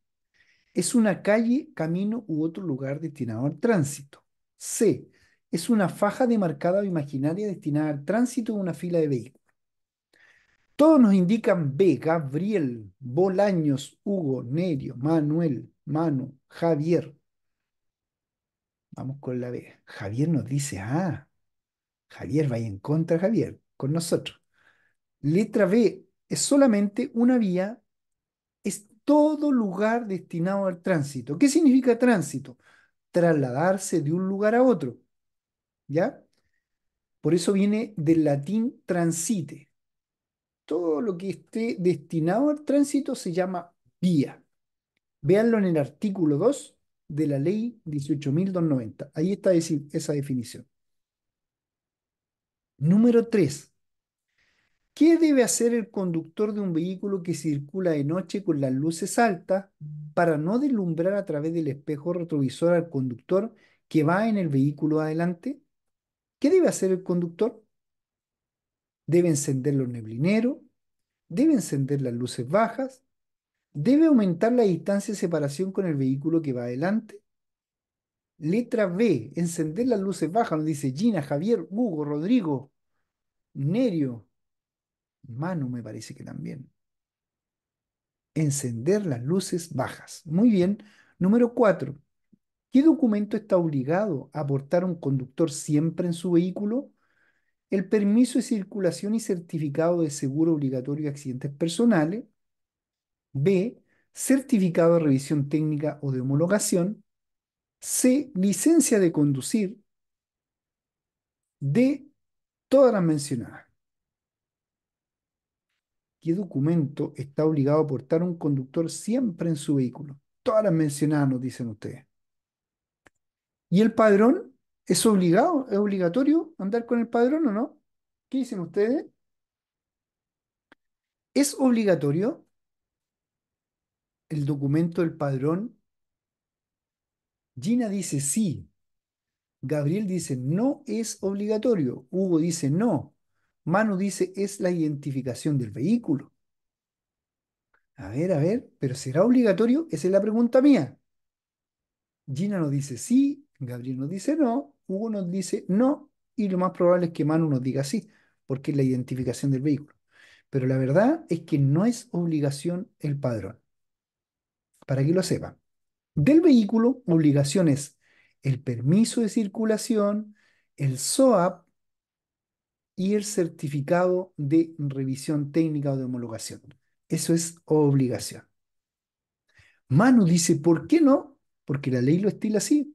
A: Es una calle, camino u otro lugar destinado al tránsito. C. Es una faja demarcada o imaginaria destinada al tránsito de una fila de vehículos. Todos nos indican B, Gabriel, Bolaños, Hugo, Nerio, Manuel, Manu, Javier. Vamos con la B. Javier nos dice A. Ah, Javier va en contra, Javier, con nosotros. Letra B es solamente una vía, es todo lugar destinado al tránsito. ¿Qué significa tránsito? Trasladarse de un lugar a otro. ¿Ya? Por eso viene del latín transite todo lo que esté destinado al tránsito se llama vía. Véanlo en el artículo 2 de la ley 18.290. Ahí está esa definición. Número 3. ¿Qué debe hacer el conductor de un vehículo que circula de noche con las luces altas para no deslumbrar a través del espejo retrovisor al conductor que va en el vehículo adelante? ¿Qué debe hacer el conductor? debe encender los neblineros, debe encender las luces bajas, debe aumentar la distancia de separación con el vehículo que va adelante. Letra B, encender las luces bajas, nos dice Gina, Javier, Hugo, Rodrigo, Nerio, Mano me parece que también. Encender las luces bajas. Muy bien. Número 4. ¿Qué documento está obligado a aportar un conductor siempre en su vehículo? el permiso de circulación y certificado de seguro obligatorio de accidentes personales. B. Certificado de revisión técnica o de homologación. C. Licencia de conducir. D. Todas las mencionadas. ¿Qué documento está obligado a portar un conductor siempre en su vehículo? Todas las mencionadas nos dicen ustedes. Y el padrón ¿Es obligado, es obligatorio andar con el padrón o no? ¿Qué dicen ustedes? ¿Es obligatorio el documento del padrón? Gina dice sí. Gabriel dice no es obligatorio. Hugo dice no. Manu dice es la identificación del vehículo. A ver, a ver, pero ¿será obligatorio? Esa es la pregunta mía. Gina no dice sí, Gabriel nos dice no, Hugo nos dice no, y lo más probable es que Manu nos diga sí, porque es la identificación del vehículo. Pero la verdad es que no es obligación el padrón. Para que lo sepa. Del vehículo, obligación es el permiso de circulación, el SOAP y el certificado de revisión técnica o de homologación. Eso es obligación. Manu dice, ¿por qué no? Porque la ley lo estila así.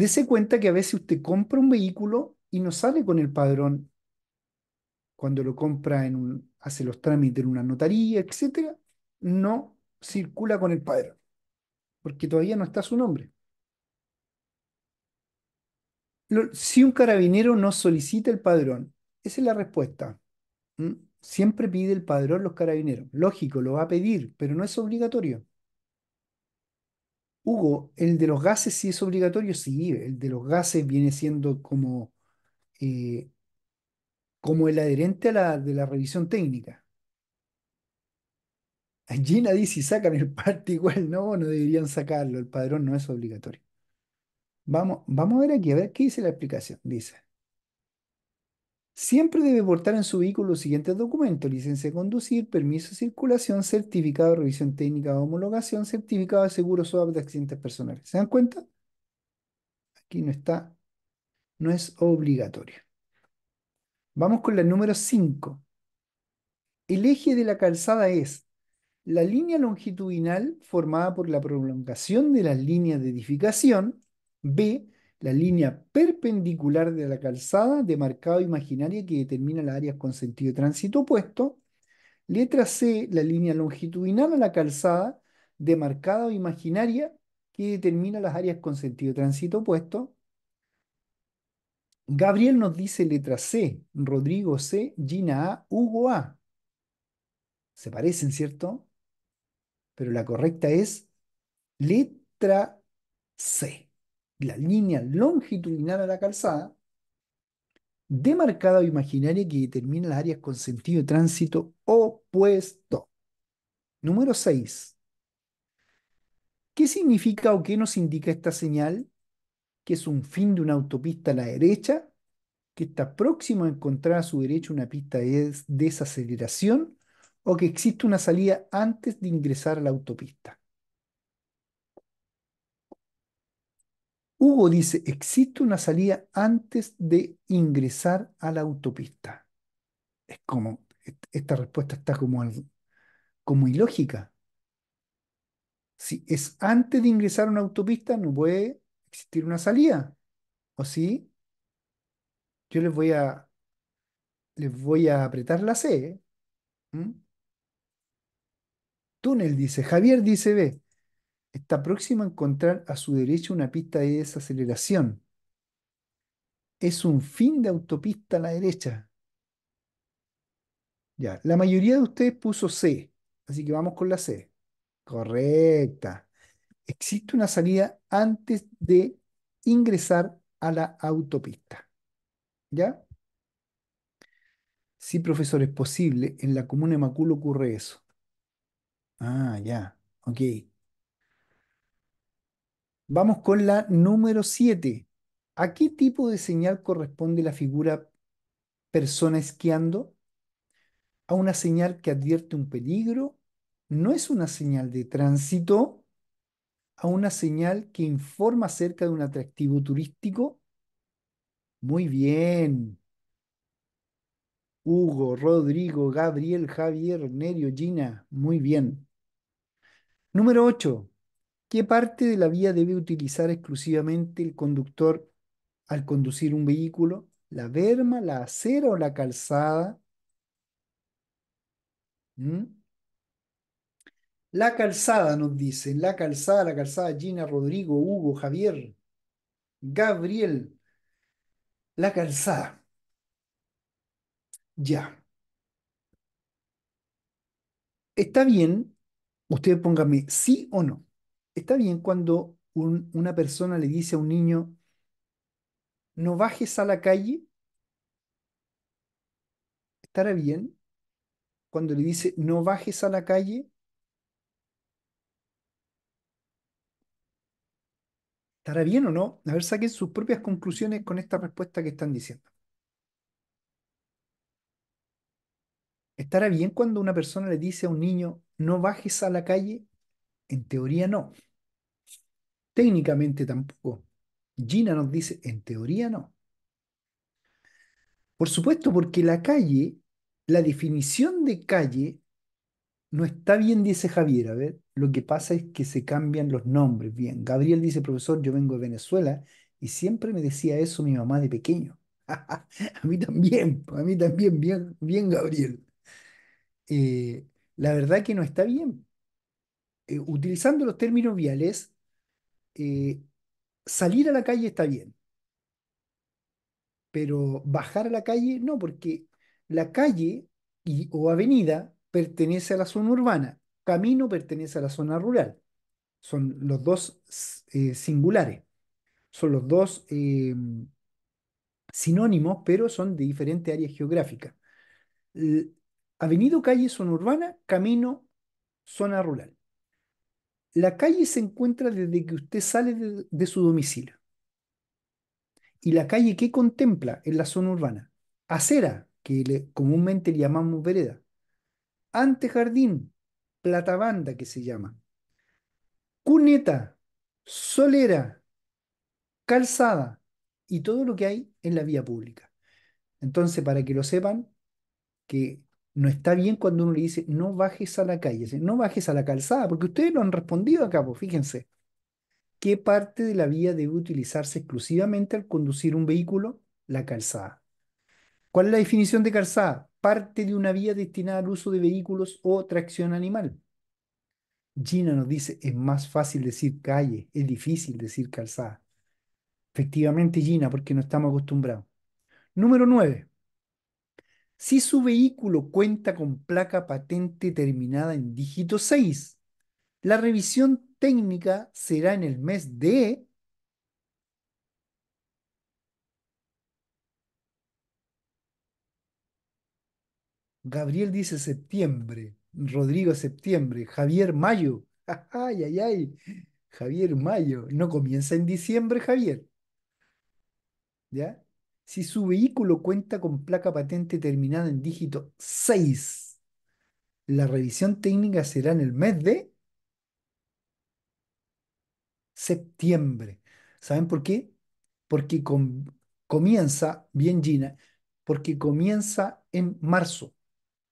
A: Dese cuenta que a veces usted compra un vehículo y no sale con el padrón cuando lo compra en hace los trámites en una notaría, etcétera, no circula con el padrón, porque todavía no está su nombre. si un carabinero no solicita el padrón, esa es la respuesta. Siempre pide el padrón los carabineros. Lógico, lo va a pedir, pero no es obligatorio. Hugo, el de los gases sí es obligatorio, sí, el de los gases viene siendo como, eh, como el adherente a la, de la revisión técnica. Gina dice, si sacan el parte igual, no, no deberían sacarlo, el padrón no es obligatorio. Vamos, vamos a ver aquí, a ver qué dice la explicación. Dice, siempre debe portar en su vehículo los siguientes documentos: licencia de conducir, permiso de circulación, certificado de revisión técnica de homologación, certificado de seguro suave de accidentes personales. ¿Se dan cuenta? Aquí no está, no es obligatorio. Vamos con la número 5. El eje de la calzada es la línea longitudinal formada por la prolongación de las líneas de edificación, B, la línea perpendicular de la calzada de marcado imaginaria que determina las áreas con sentido de tránsito opuesto. Letra C, la línea longitudinal a la calzada de marcado imaginaria que determina las áreas con sentido de tránsito opuesto. Gabriel nos dice letra C, Rodrigo C, Gina A, Hugo A. Se parecen, ¿cierto? Pero la correcta es letra C la línea longitudinal a la calzada, demarcada o imaginaria que determina las áreas con sentido de tránsito opuesto. Número 6. ¿Qué significa o qué nos indica esta señal? Que es un fin de una autopista a la derecha, que está próximo a encontrar a su derecha una pista de desaceleración o que existe una salida antes de ingresar a la autopista. Hugo dice, existe una salida antes de ingresar a la autopista. Es como, esta respuesta está como, como ilógica. Si es antes de ingresar a una autopista, no puede existir una salida. ¿O sí? Yo les voy a, les voy a apretar la C. ¿eh? ¿Mm? Túnel dice, Javier dice B está próxima a encontrar a su derecha una pista de desaceleración. Es un fin de autopista a la derecha. Ya, la mayoría de ustedes puso C, así que vamos con la C. Correcta. Existe una salida antes de ingresar a la autopista. ¿Ya? Sí, profesor, es posible. En la comuna de Macul ocurre eso. Ah, ya. Ok. Vamos con la número 7. ¿A qué tipo de señal corresponde la figura persona esquiando? ¿A una señal que advierte un peligro? ¿No es una señal de tránsito? ¿A una señal que informa acerca de un atractivo turístico? Muy bien. Hugo, Rodrigo, Gabriel, Javier, Nerio, Gina. Muy bien. Número 8. ¿Qué parte de la vía debe utilizar exclusivamente el conductor al conducir un vehículo? ¿La verma, la acera o la calzada? ¿Mm? La calzada nos dicen, la calzada, la calzada Gina, Rodrigo, Hugo, Javier, Gabriel, la calzada. Ya. Está bien, ustedes pónganme sí o no está bien cuando una persona le dice a un niño, no bajes a la calle, estará bien cuando le dice, no bajes a la calle, estará bien o no. A ver, saquen sus propias conclusiones con esta respuesta que están diciendo. ¿Estará bien cuando una persona le dice a un niño, no bajes a la calle? En teoría no. Técnicamente tampoco. Gina nos dice, en teoría no. Por supuesto, porque la calle, la definición de calle no está bien, dice Javier. A ver, lo que pasa es que se cambian los nombres. Bien, Gabriel dice, profesor, yo vengo de Venezuela y siempre me decía eso mi mamá de pequeño. a mí también, a mí también, bien, bien Gabriel. Eh, la verdad que no está bien. Eh, utilizando los términos viales, eh, salir a la calle está bien, pero bajar a la calle no, porque la calle o avenida pertenece a la zona urbana, camino pertenece a la zona rural. Son los dos eh, singulares, son los dos em, sinónimos, pero son de diferentes áreas geográficas. avenido avenida calle, zona urbana, camino, zona rural. La calle se encuentra desde que usted sale de, su domicilio. ¿Y la calle qué contempla en la zona urbana? Acera, que comúnmente le llamamos vereda. Antejardín, platabanda que se llama. Cuneta, solera, calzada y todo lo que hay en la vía pública. Entonces, para que lo sepan, que no está bien cuando uno le dice, no bajes a la calle, no bajes a la calzada, porque ustedes lo han respondido acá, pues, fíjense. ¿Qué parte de la vía debe utilizarse exclusivamente al conducir un vehículo? La calzada. ¿Cuál es la definición de calzada? Parte de una vía destinada al uso de vehículos o tracción animal. Gina nos dice, es más fácil decir calle, es difícil decir calzada. Efectivamente, Gina, porque no estamos acostumbrados. Número 9 si su vehículo cuenta con placa patente terminada en dígito 6. La revisión técnica será en el mes de... Gabriel dice septiembre, Rodrigo septiembre, Javier mayo. Ay, ay, ay. Javier mayo. No comienza en diciembre, Javier. ¿Ya? si su vehículo cuenta con placa patente terminada en dígito 6. La revisión técnica será en el mes de septiembre. ¿Saben por qué? Porque comienza, bien Gina, porque comienza en marzo.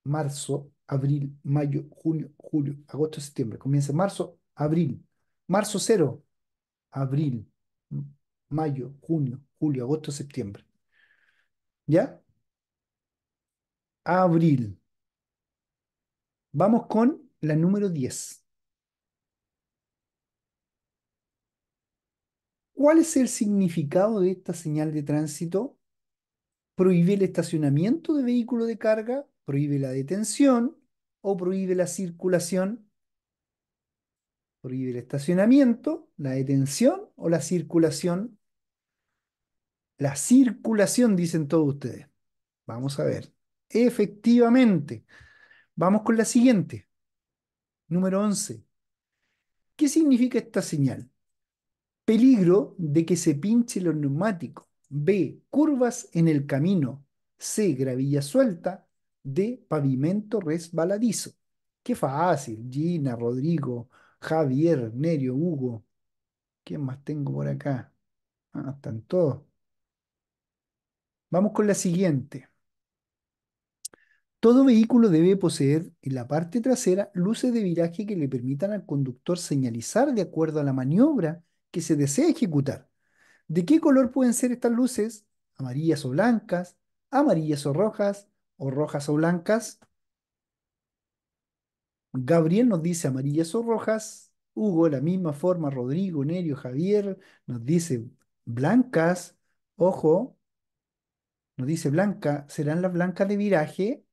A: Marzo, abril, mayo, junio, julio, agosto, septiembre. Comienza en marzo, abril. Marzo cero, abril, mayo, junio, julio, agosto, septiembre. ¿Ya? Abril. Vamos con la número 10. ¿Cuál es el significado de esta señal de tránsito? ¿Prohíbe el estacionamiento de vehículo de carga? ¿Prohíbe la detención? ¿O prohíbe la circulación? ¿Prohíbe el estacionamiento, la detención o la circulación? La circulación, dicen todos ustedes. Vamos a ver. Efectivamente. Vamos con la siguiente. Número 11. ¿Qué significa esta señal? Peligro de que se pinche los neumáticos. B. Curvas en el camino. C. Gravilla suelta. D. Pavimento resbaladizo. Qué fácil. Gina, Rodrigo, Javier, Nerio, Hugo. ¿Quién más tengo por acá? Ah, están todos. Vamos con la siguiente. Todo vehículo debe poseer en la parte trasera luces de viraje que le permitan al conductor señalizar de acuerdo a la maniobra que se desea ejecutar. ¿De qué color pueden ser estas luces? ¿Amarillas o blancas? ¿Amarillas o rojas? ¿O rojas o blancas? Gabriel nos dice amarillas o rojas. Hugo, la misma forma. Rodrigo, Nerio, Javier nos dice blancas. Ojo, nos dice Blanca, serán las blancas de viraje.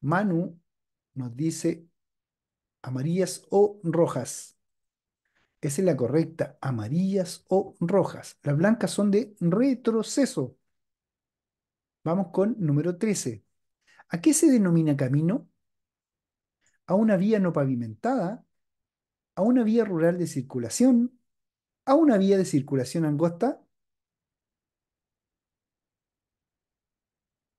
A: Manu nos dice amarillas o rojas. Esa es la correcta, amarillas o rojas. Las blancas son de retroceso. Vamos con número 13. ¿A qué se denomina camino? A una vía no pavimentada, a una vía rural de circulación, a una vía de circulación angosta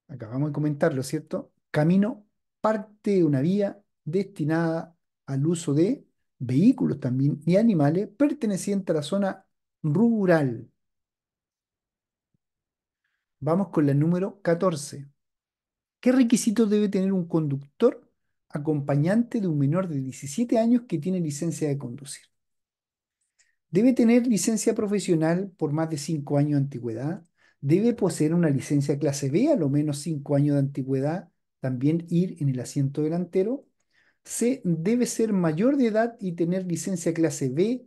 A: acabamos de comentarlo, ¿cierto? Camino parte de una vía destinada al uso de vehículos también y animales pertenecientes a la zona rural. Vamos con la número 14. ¿Qué requisitos debe tener un conductor acompañante de un menor de 17 años que tiene licencia de conducir? Debe tener licencia profesional por más de 5 años de antigüedad, debe poseer una licencia clase B, a lo menos 5 años de antigüedad, también ir en el asiento delantero. C, debe ser mayor de edad y tener licencia clase B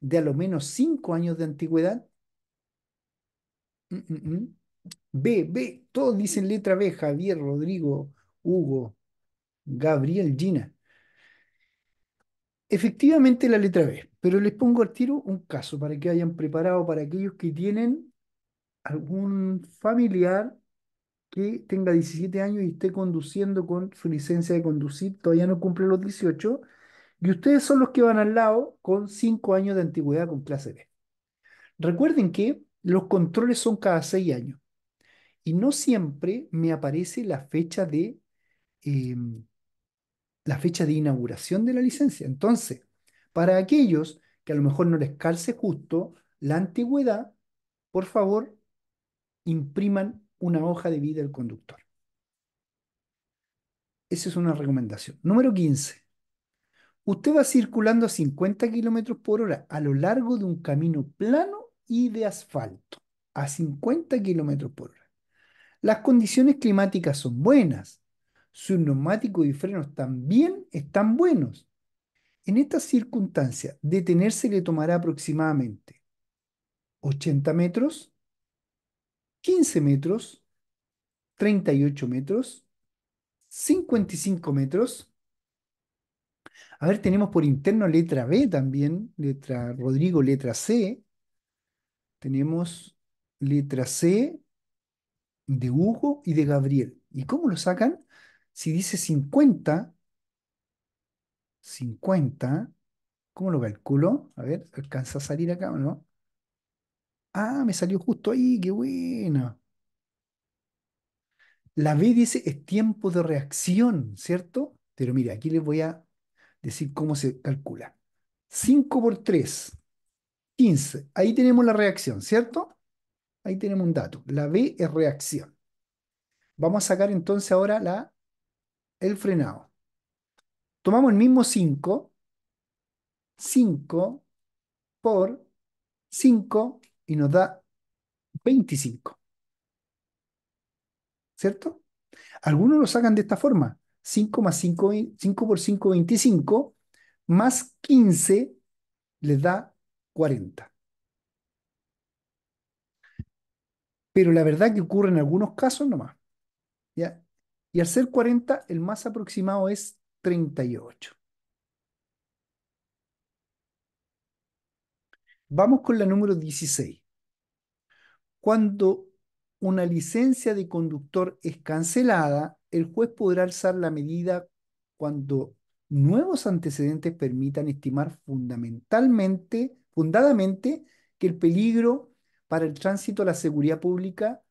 A: de a lo menos 5 años de antigüedad. Mm, mm, mm. B, B, todos dicen letra B, Javier, Rodrigo, Hugo, Gabriel, Gina. Efectivamente la letra B, pero les pongo al tiro un caso para que hayan preparado para aquellos que tienen algún familiar que tenga 17 años y esté conduciendo con su licencia de conducir, todavía no cumple los 18, y ustedes son los que van al lado con 5 años de antigüedad con clase B. Recuerden que los controles son cada 6 años y no siempre me aparece la fecha de, em, la fecha de inauguración de la licencia. Entonces, para aquellos que a lo mejor no les calce justo la antigüedad, por favor, impriman una hoja de vida al conductor. Esa es una recomendación. Número 15. Usted va circulando a 50 kilómetros por hora a lo largo de un camino plano y de asfalto, a 50 kilómetros por hora. Las condiciones climáticas son buenas, sus neumáticos y frenos también están buenos. En estas circunstancia detenerse le tomará aproximadamente 80 metros, 15 metros, 38 metros, 55 metros. A ver, tenemos por interno letra B también, letra Rodrigo, letra C. Tenemos letra C de Hugo y de Gabriel. ¿Y cómo lo sacan? Si dice 50, 50, ¿cómo lo calculo? A ver, ¿alcanza a salir acá o no? Ah, me salió justo ahí, qué buena. La B dice es tiempo de reacción, ¿cierto? Pero mire, aquí les voy a decir cómo se calcula. 5 por 3, 15. Ahí tenemos la reacción, ¿cierto? Ahí tenemos un dato. La B es reacción. Vamos a sacar entonces ahora la, el frenado. Tomamos el mismo 5, 5 por 5 y nos da 25. ¿Cierto? Algunos lo sacan de esta forma. 5 5, por 5, 25, más 15 les da 40. Pero la verdad que ocurre en algunos casos nomás. ¿ya? Y al ser 40, el más aproximado es 38. Vamos con la número 16. Cuando una licencia de conductor es cancelada, el juez podrá alzar la medida cuando nuevos antecedentes permitan estimar fundamentalmente, fundadamente, que el peligro para el tránsito a la seguridad pública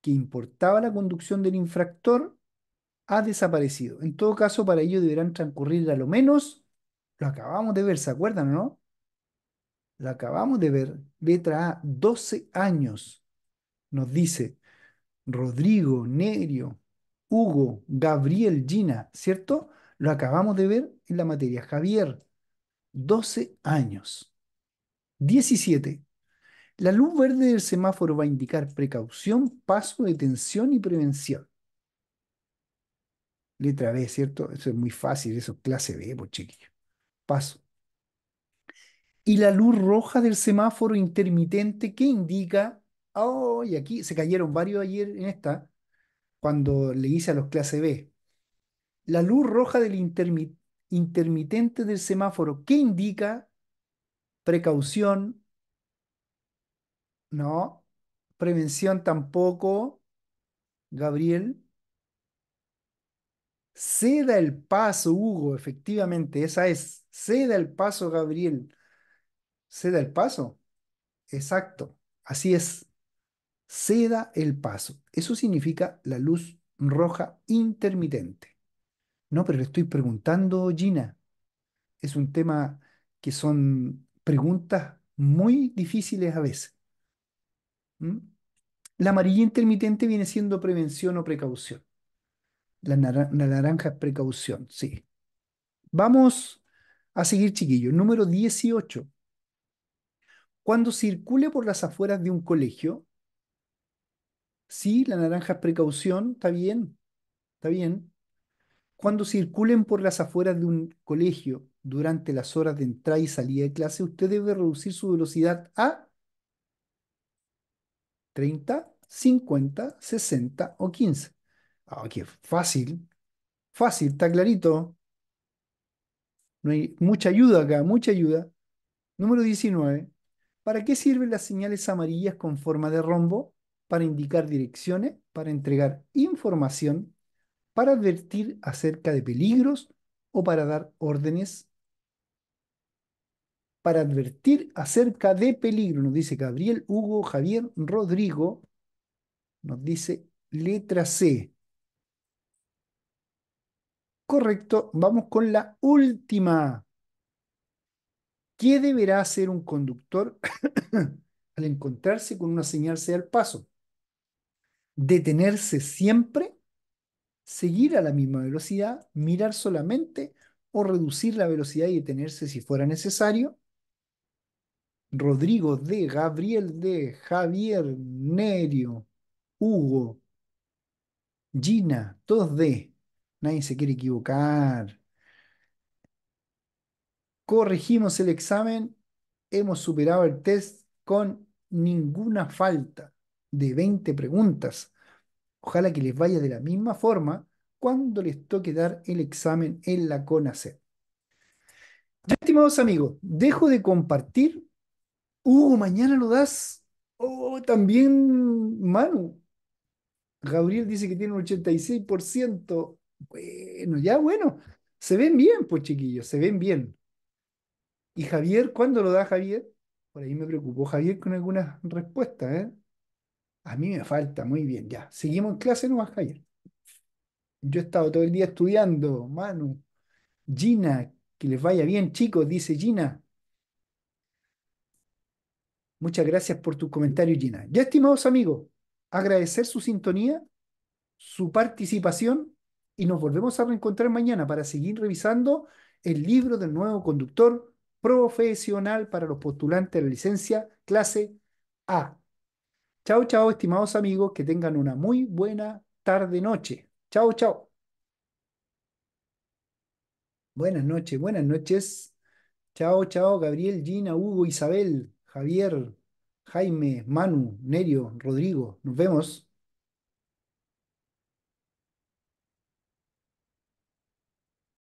A: que importaba la conducción del infractor ha desaparecido. En todo caso, para ello deberán transcurrir a lo menos, lo acabamos de ver, ¿se acuerdan o no? lo acabamos de ver, letra A, 12 años, nos dice Rodrigo, Nerio, Hugo, Gabriel, Gina, ¿cierto? Lo acabamos de ver en la materia. Javier, 12 años. 17. La luz verde del semáforo va a indicar precaución, paso, detención y prevención. Letra B, ¿cierto? Eso es muy fácil, eso es clase B, por pues, chiquillo. Paso y la luz roja del semáforo intermitente que indica, oh, y aquí se cayeron varios ayer en esta, cuando le hice a los clase B, la luz roja del intermitente del semáforo que indica precaución, no, prevención tampoco, Gabriel. Ceda el paso, Hugo, efectivamente, esa es. Ceda el paso, Gabriel ceda el paso. Exacto, así es. Ceda el paso. Eso significa la luz roja intermitente. No, pero le estoy preguntando, Gina. Es un tema que son preguntas muy difíciles a veces. ¿Mm? La amarilla intermitente viene siendo prevención o precaución. La, la naranja es precaución, sí. Vamos a seguir, chiquillos. Número 18. Cuando circule por las afueras de un colegio, sí, la naranja es precaución, está bien, está bien. Cuando circulen por las afueras de un colegio durante las horas de entrada y salida de clase, usted debe reducir su velocidad a 30, 50, 60 o 15. Ah, qué fácil, fácil, está clarito. No hay mucha ayuda acá, mucha ayuda. Número 19. ¿Para qué sirven las señales amarillas con forma de rombo? Para indicar direcciones, para entregar información, para advertir acerca de peligros o para dar órdenes. Para advertir acerca de peligro, nos dice Gabriel, Hugo, Javier, Rodrigo, nos dice letra C. Correcto, vamos con la última. ¿Qué deberá hacer un conductor al encontrarse con una señal sea al paso? ¿Detenerse siempre? ¿Seguir a la misma velocidad? ¿Mirar solamente? ¿O reducir la velocidad y detenerse si fuera necesario? Rodrigo D, Gabriel D, Javier, Nerio, Hugo, Gina, todos D. Nadie se quiere equivocar corregimos el examen, hemos superado el test con ninguna falta de 20 preguntas. Ojalá que les vaya de la misma forma cuando les toque dar el examen en la CONACET. Ya, estimados amigos, dejo de compartir. Hugo, mañana lo das. Oh, también Manu. Gabriel dice que tiene un 86%. Bueno, ya bueno. Se ven bien, pues chiquillos, se ven bien. ¿Y Javier? ¿Cuándo lo da Javier? Por ahí me preocupó Javier con algunas respuestas. ¿eh? A mí me falta, muy bien, ya. Seguimos en clase nomás, Javier. Yo he estado todo el día estudiando, Manu. Gina, que les vaya bien, chicos, dice Gina. Muchas gracias por tu comentario, Gina. Ya, estimados amigos, agradecer su sintonía, su participación y nos volvemos a reencontrar mañana para seguir revisando el libro del nuevo conductor profesional para los postulantes de la licencia clase A. Chao, chao, estimados amigos, que tengan una muy buena tarde-noche. Chao, chao. Buenas noches, buenas noches. Chao, chao, Gabriel, Gina, Hugo, Isabel, Javier, Jaime, Manu, Nerio, Rodrigo. Nos vemos.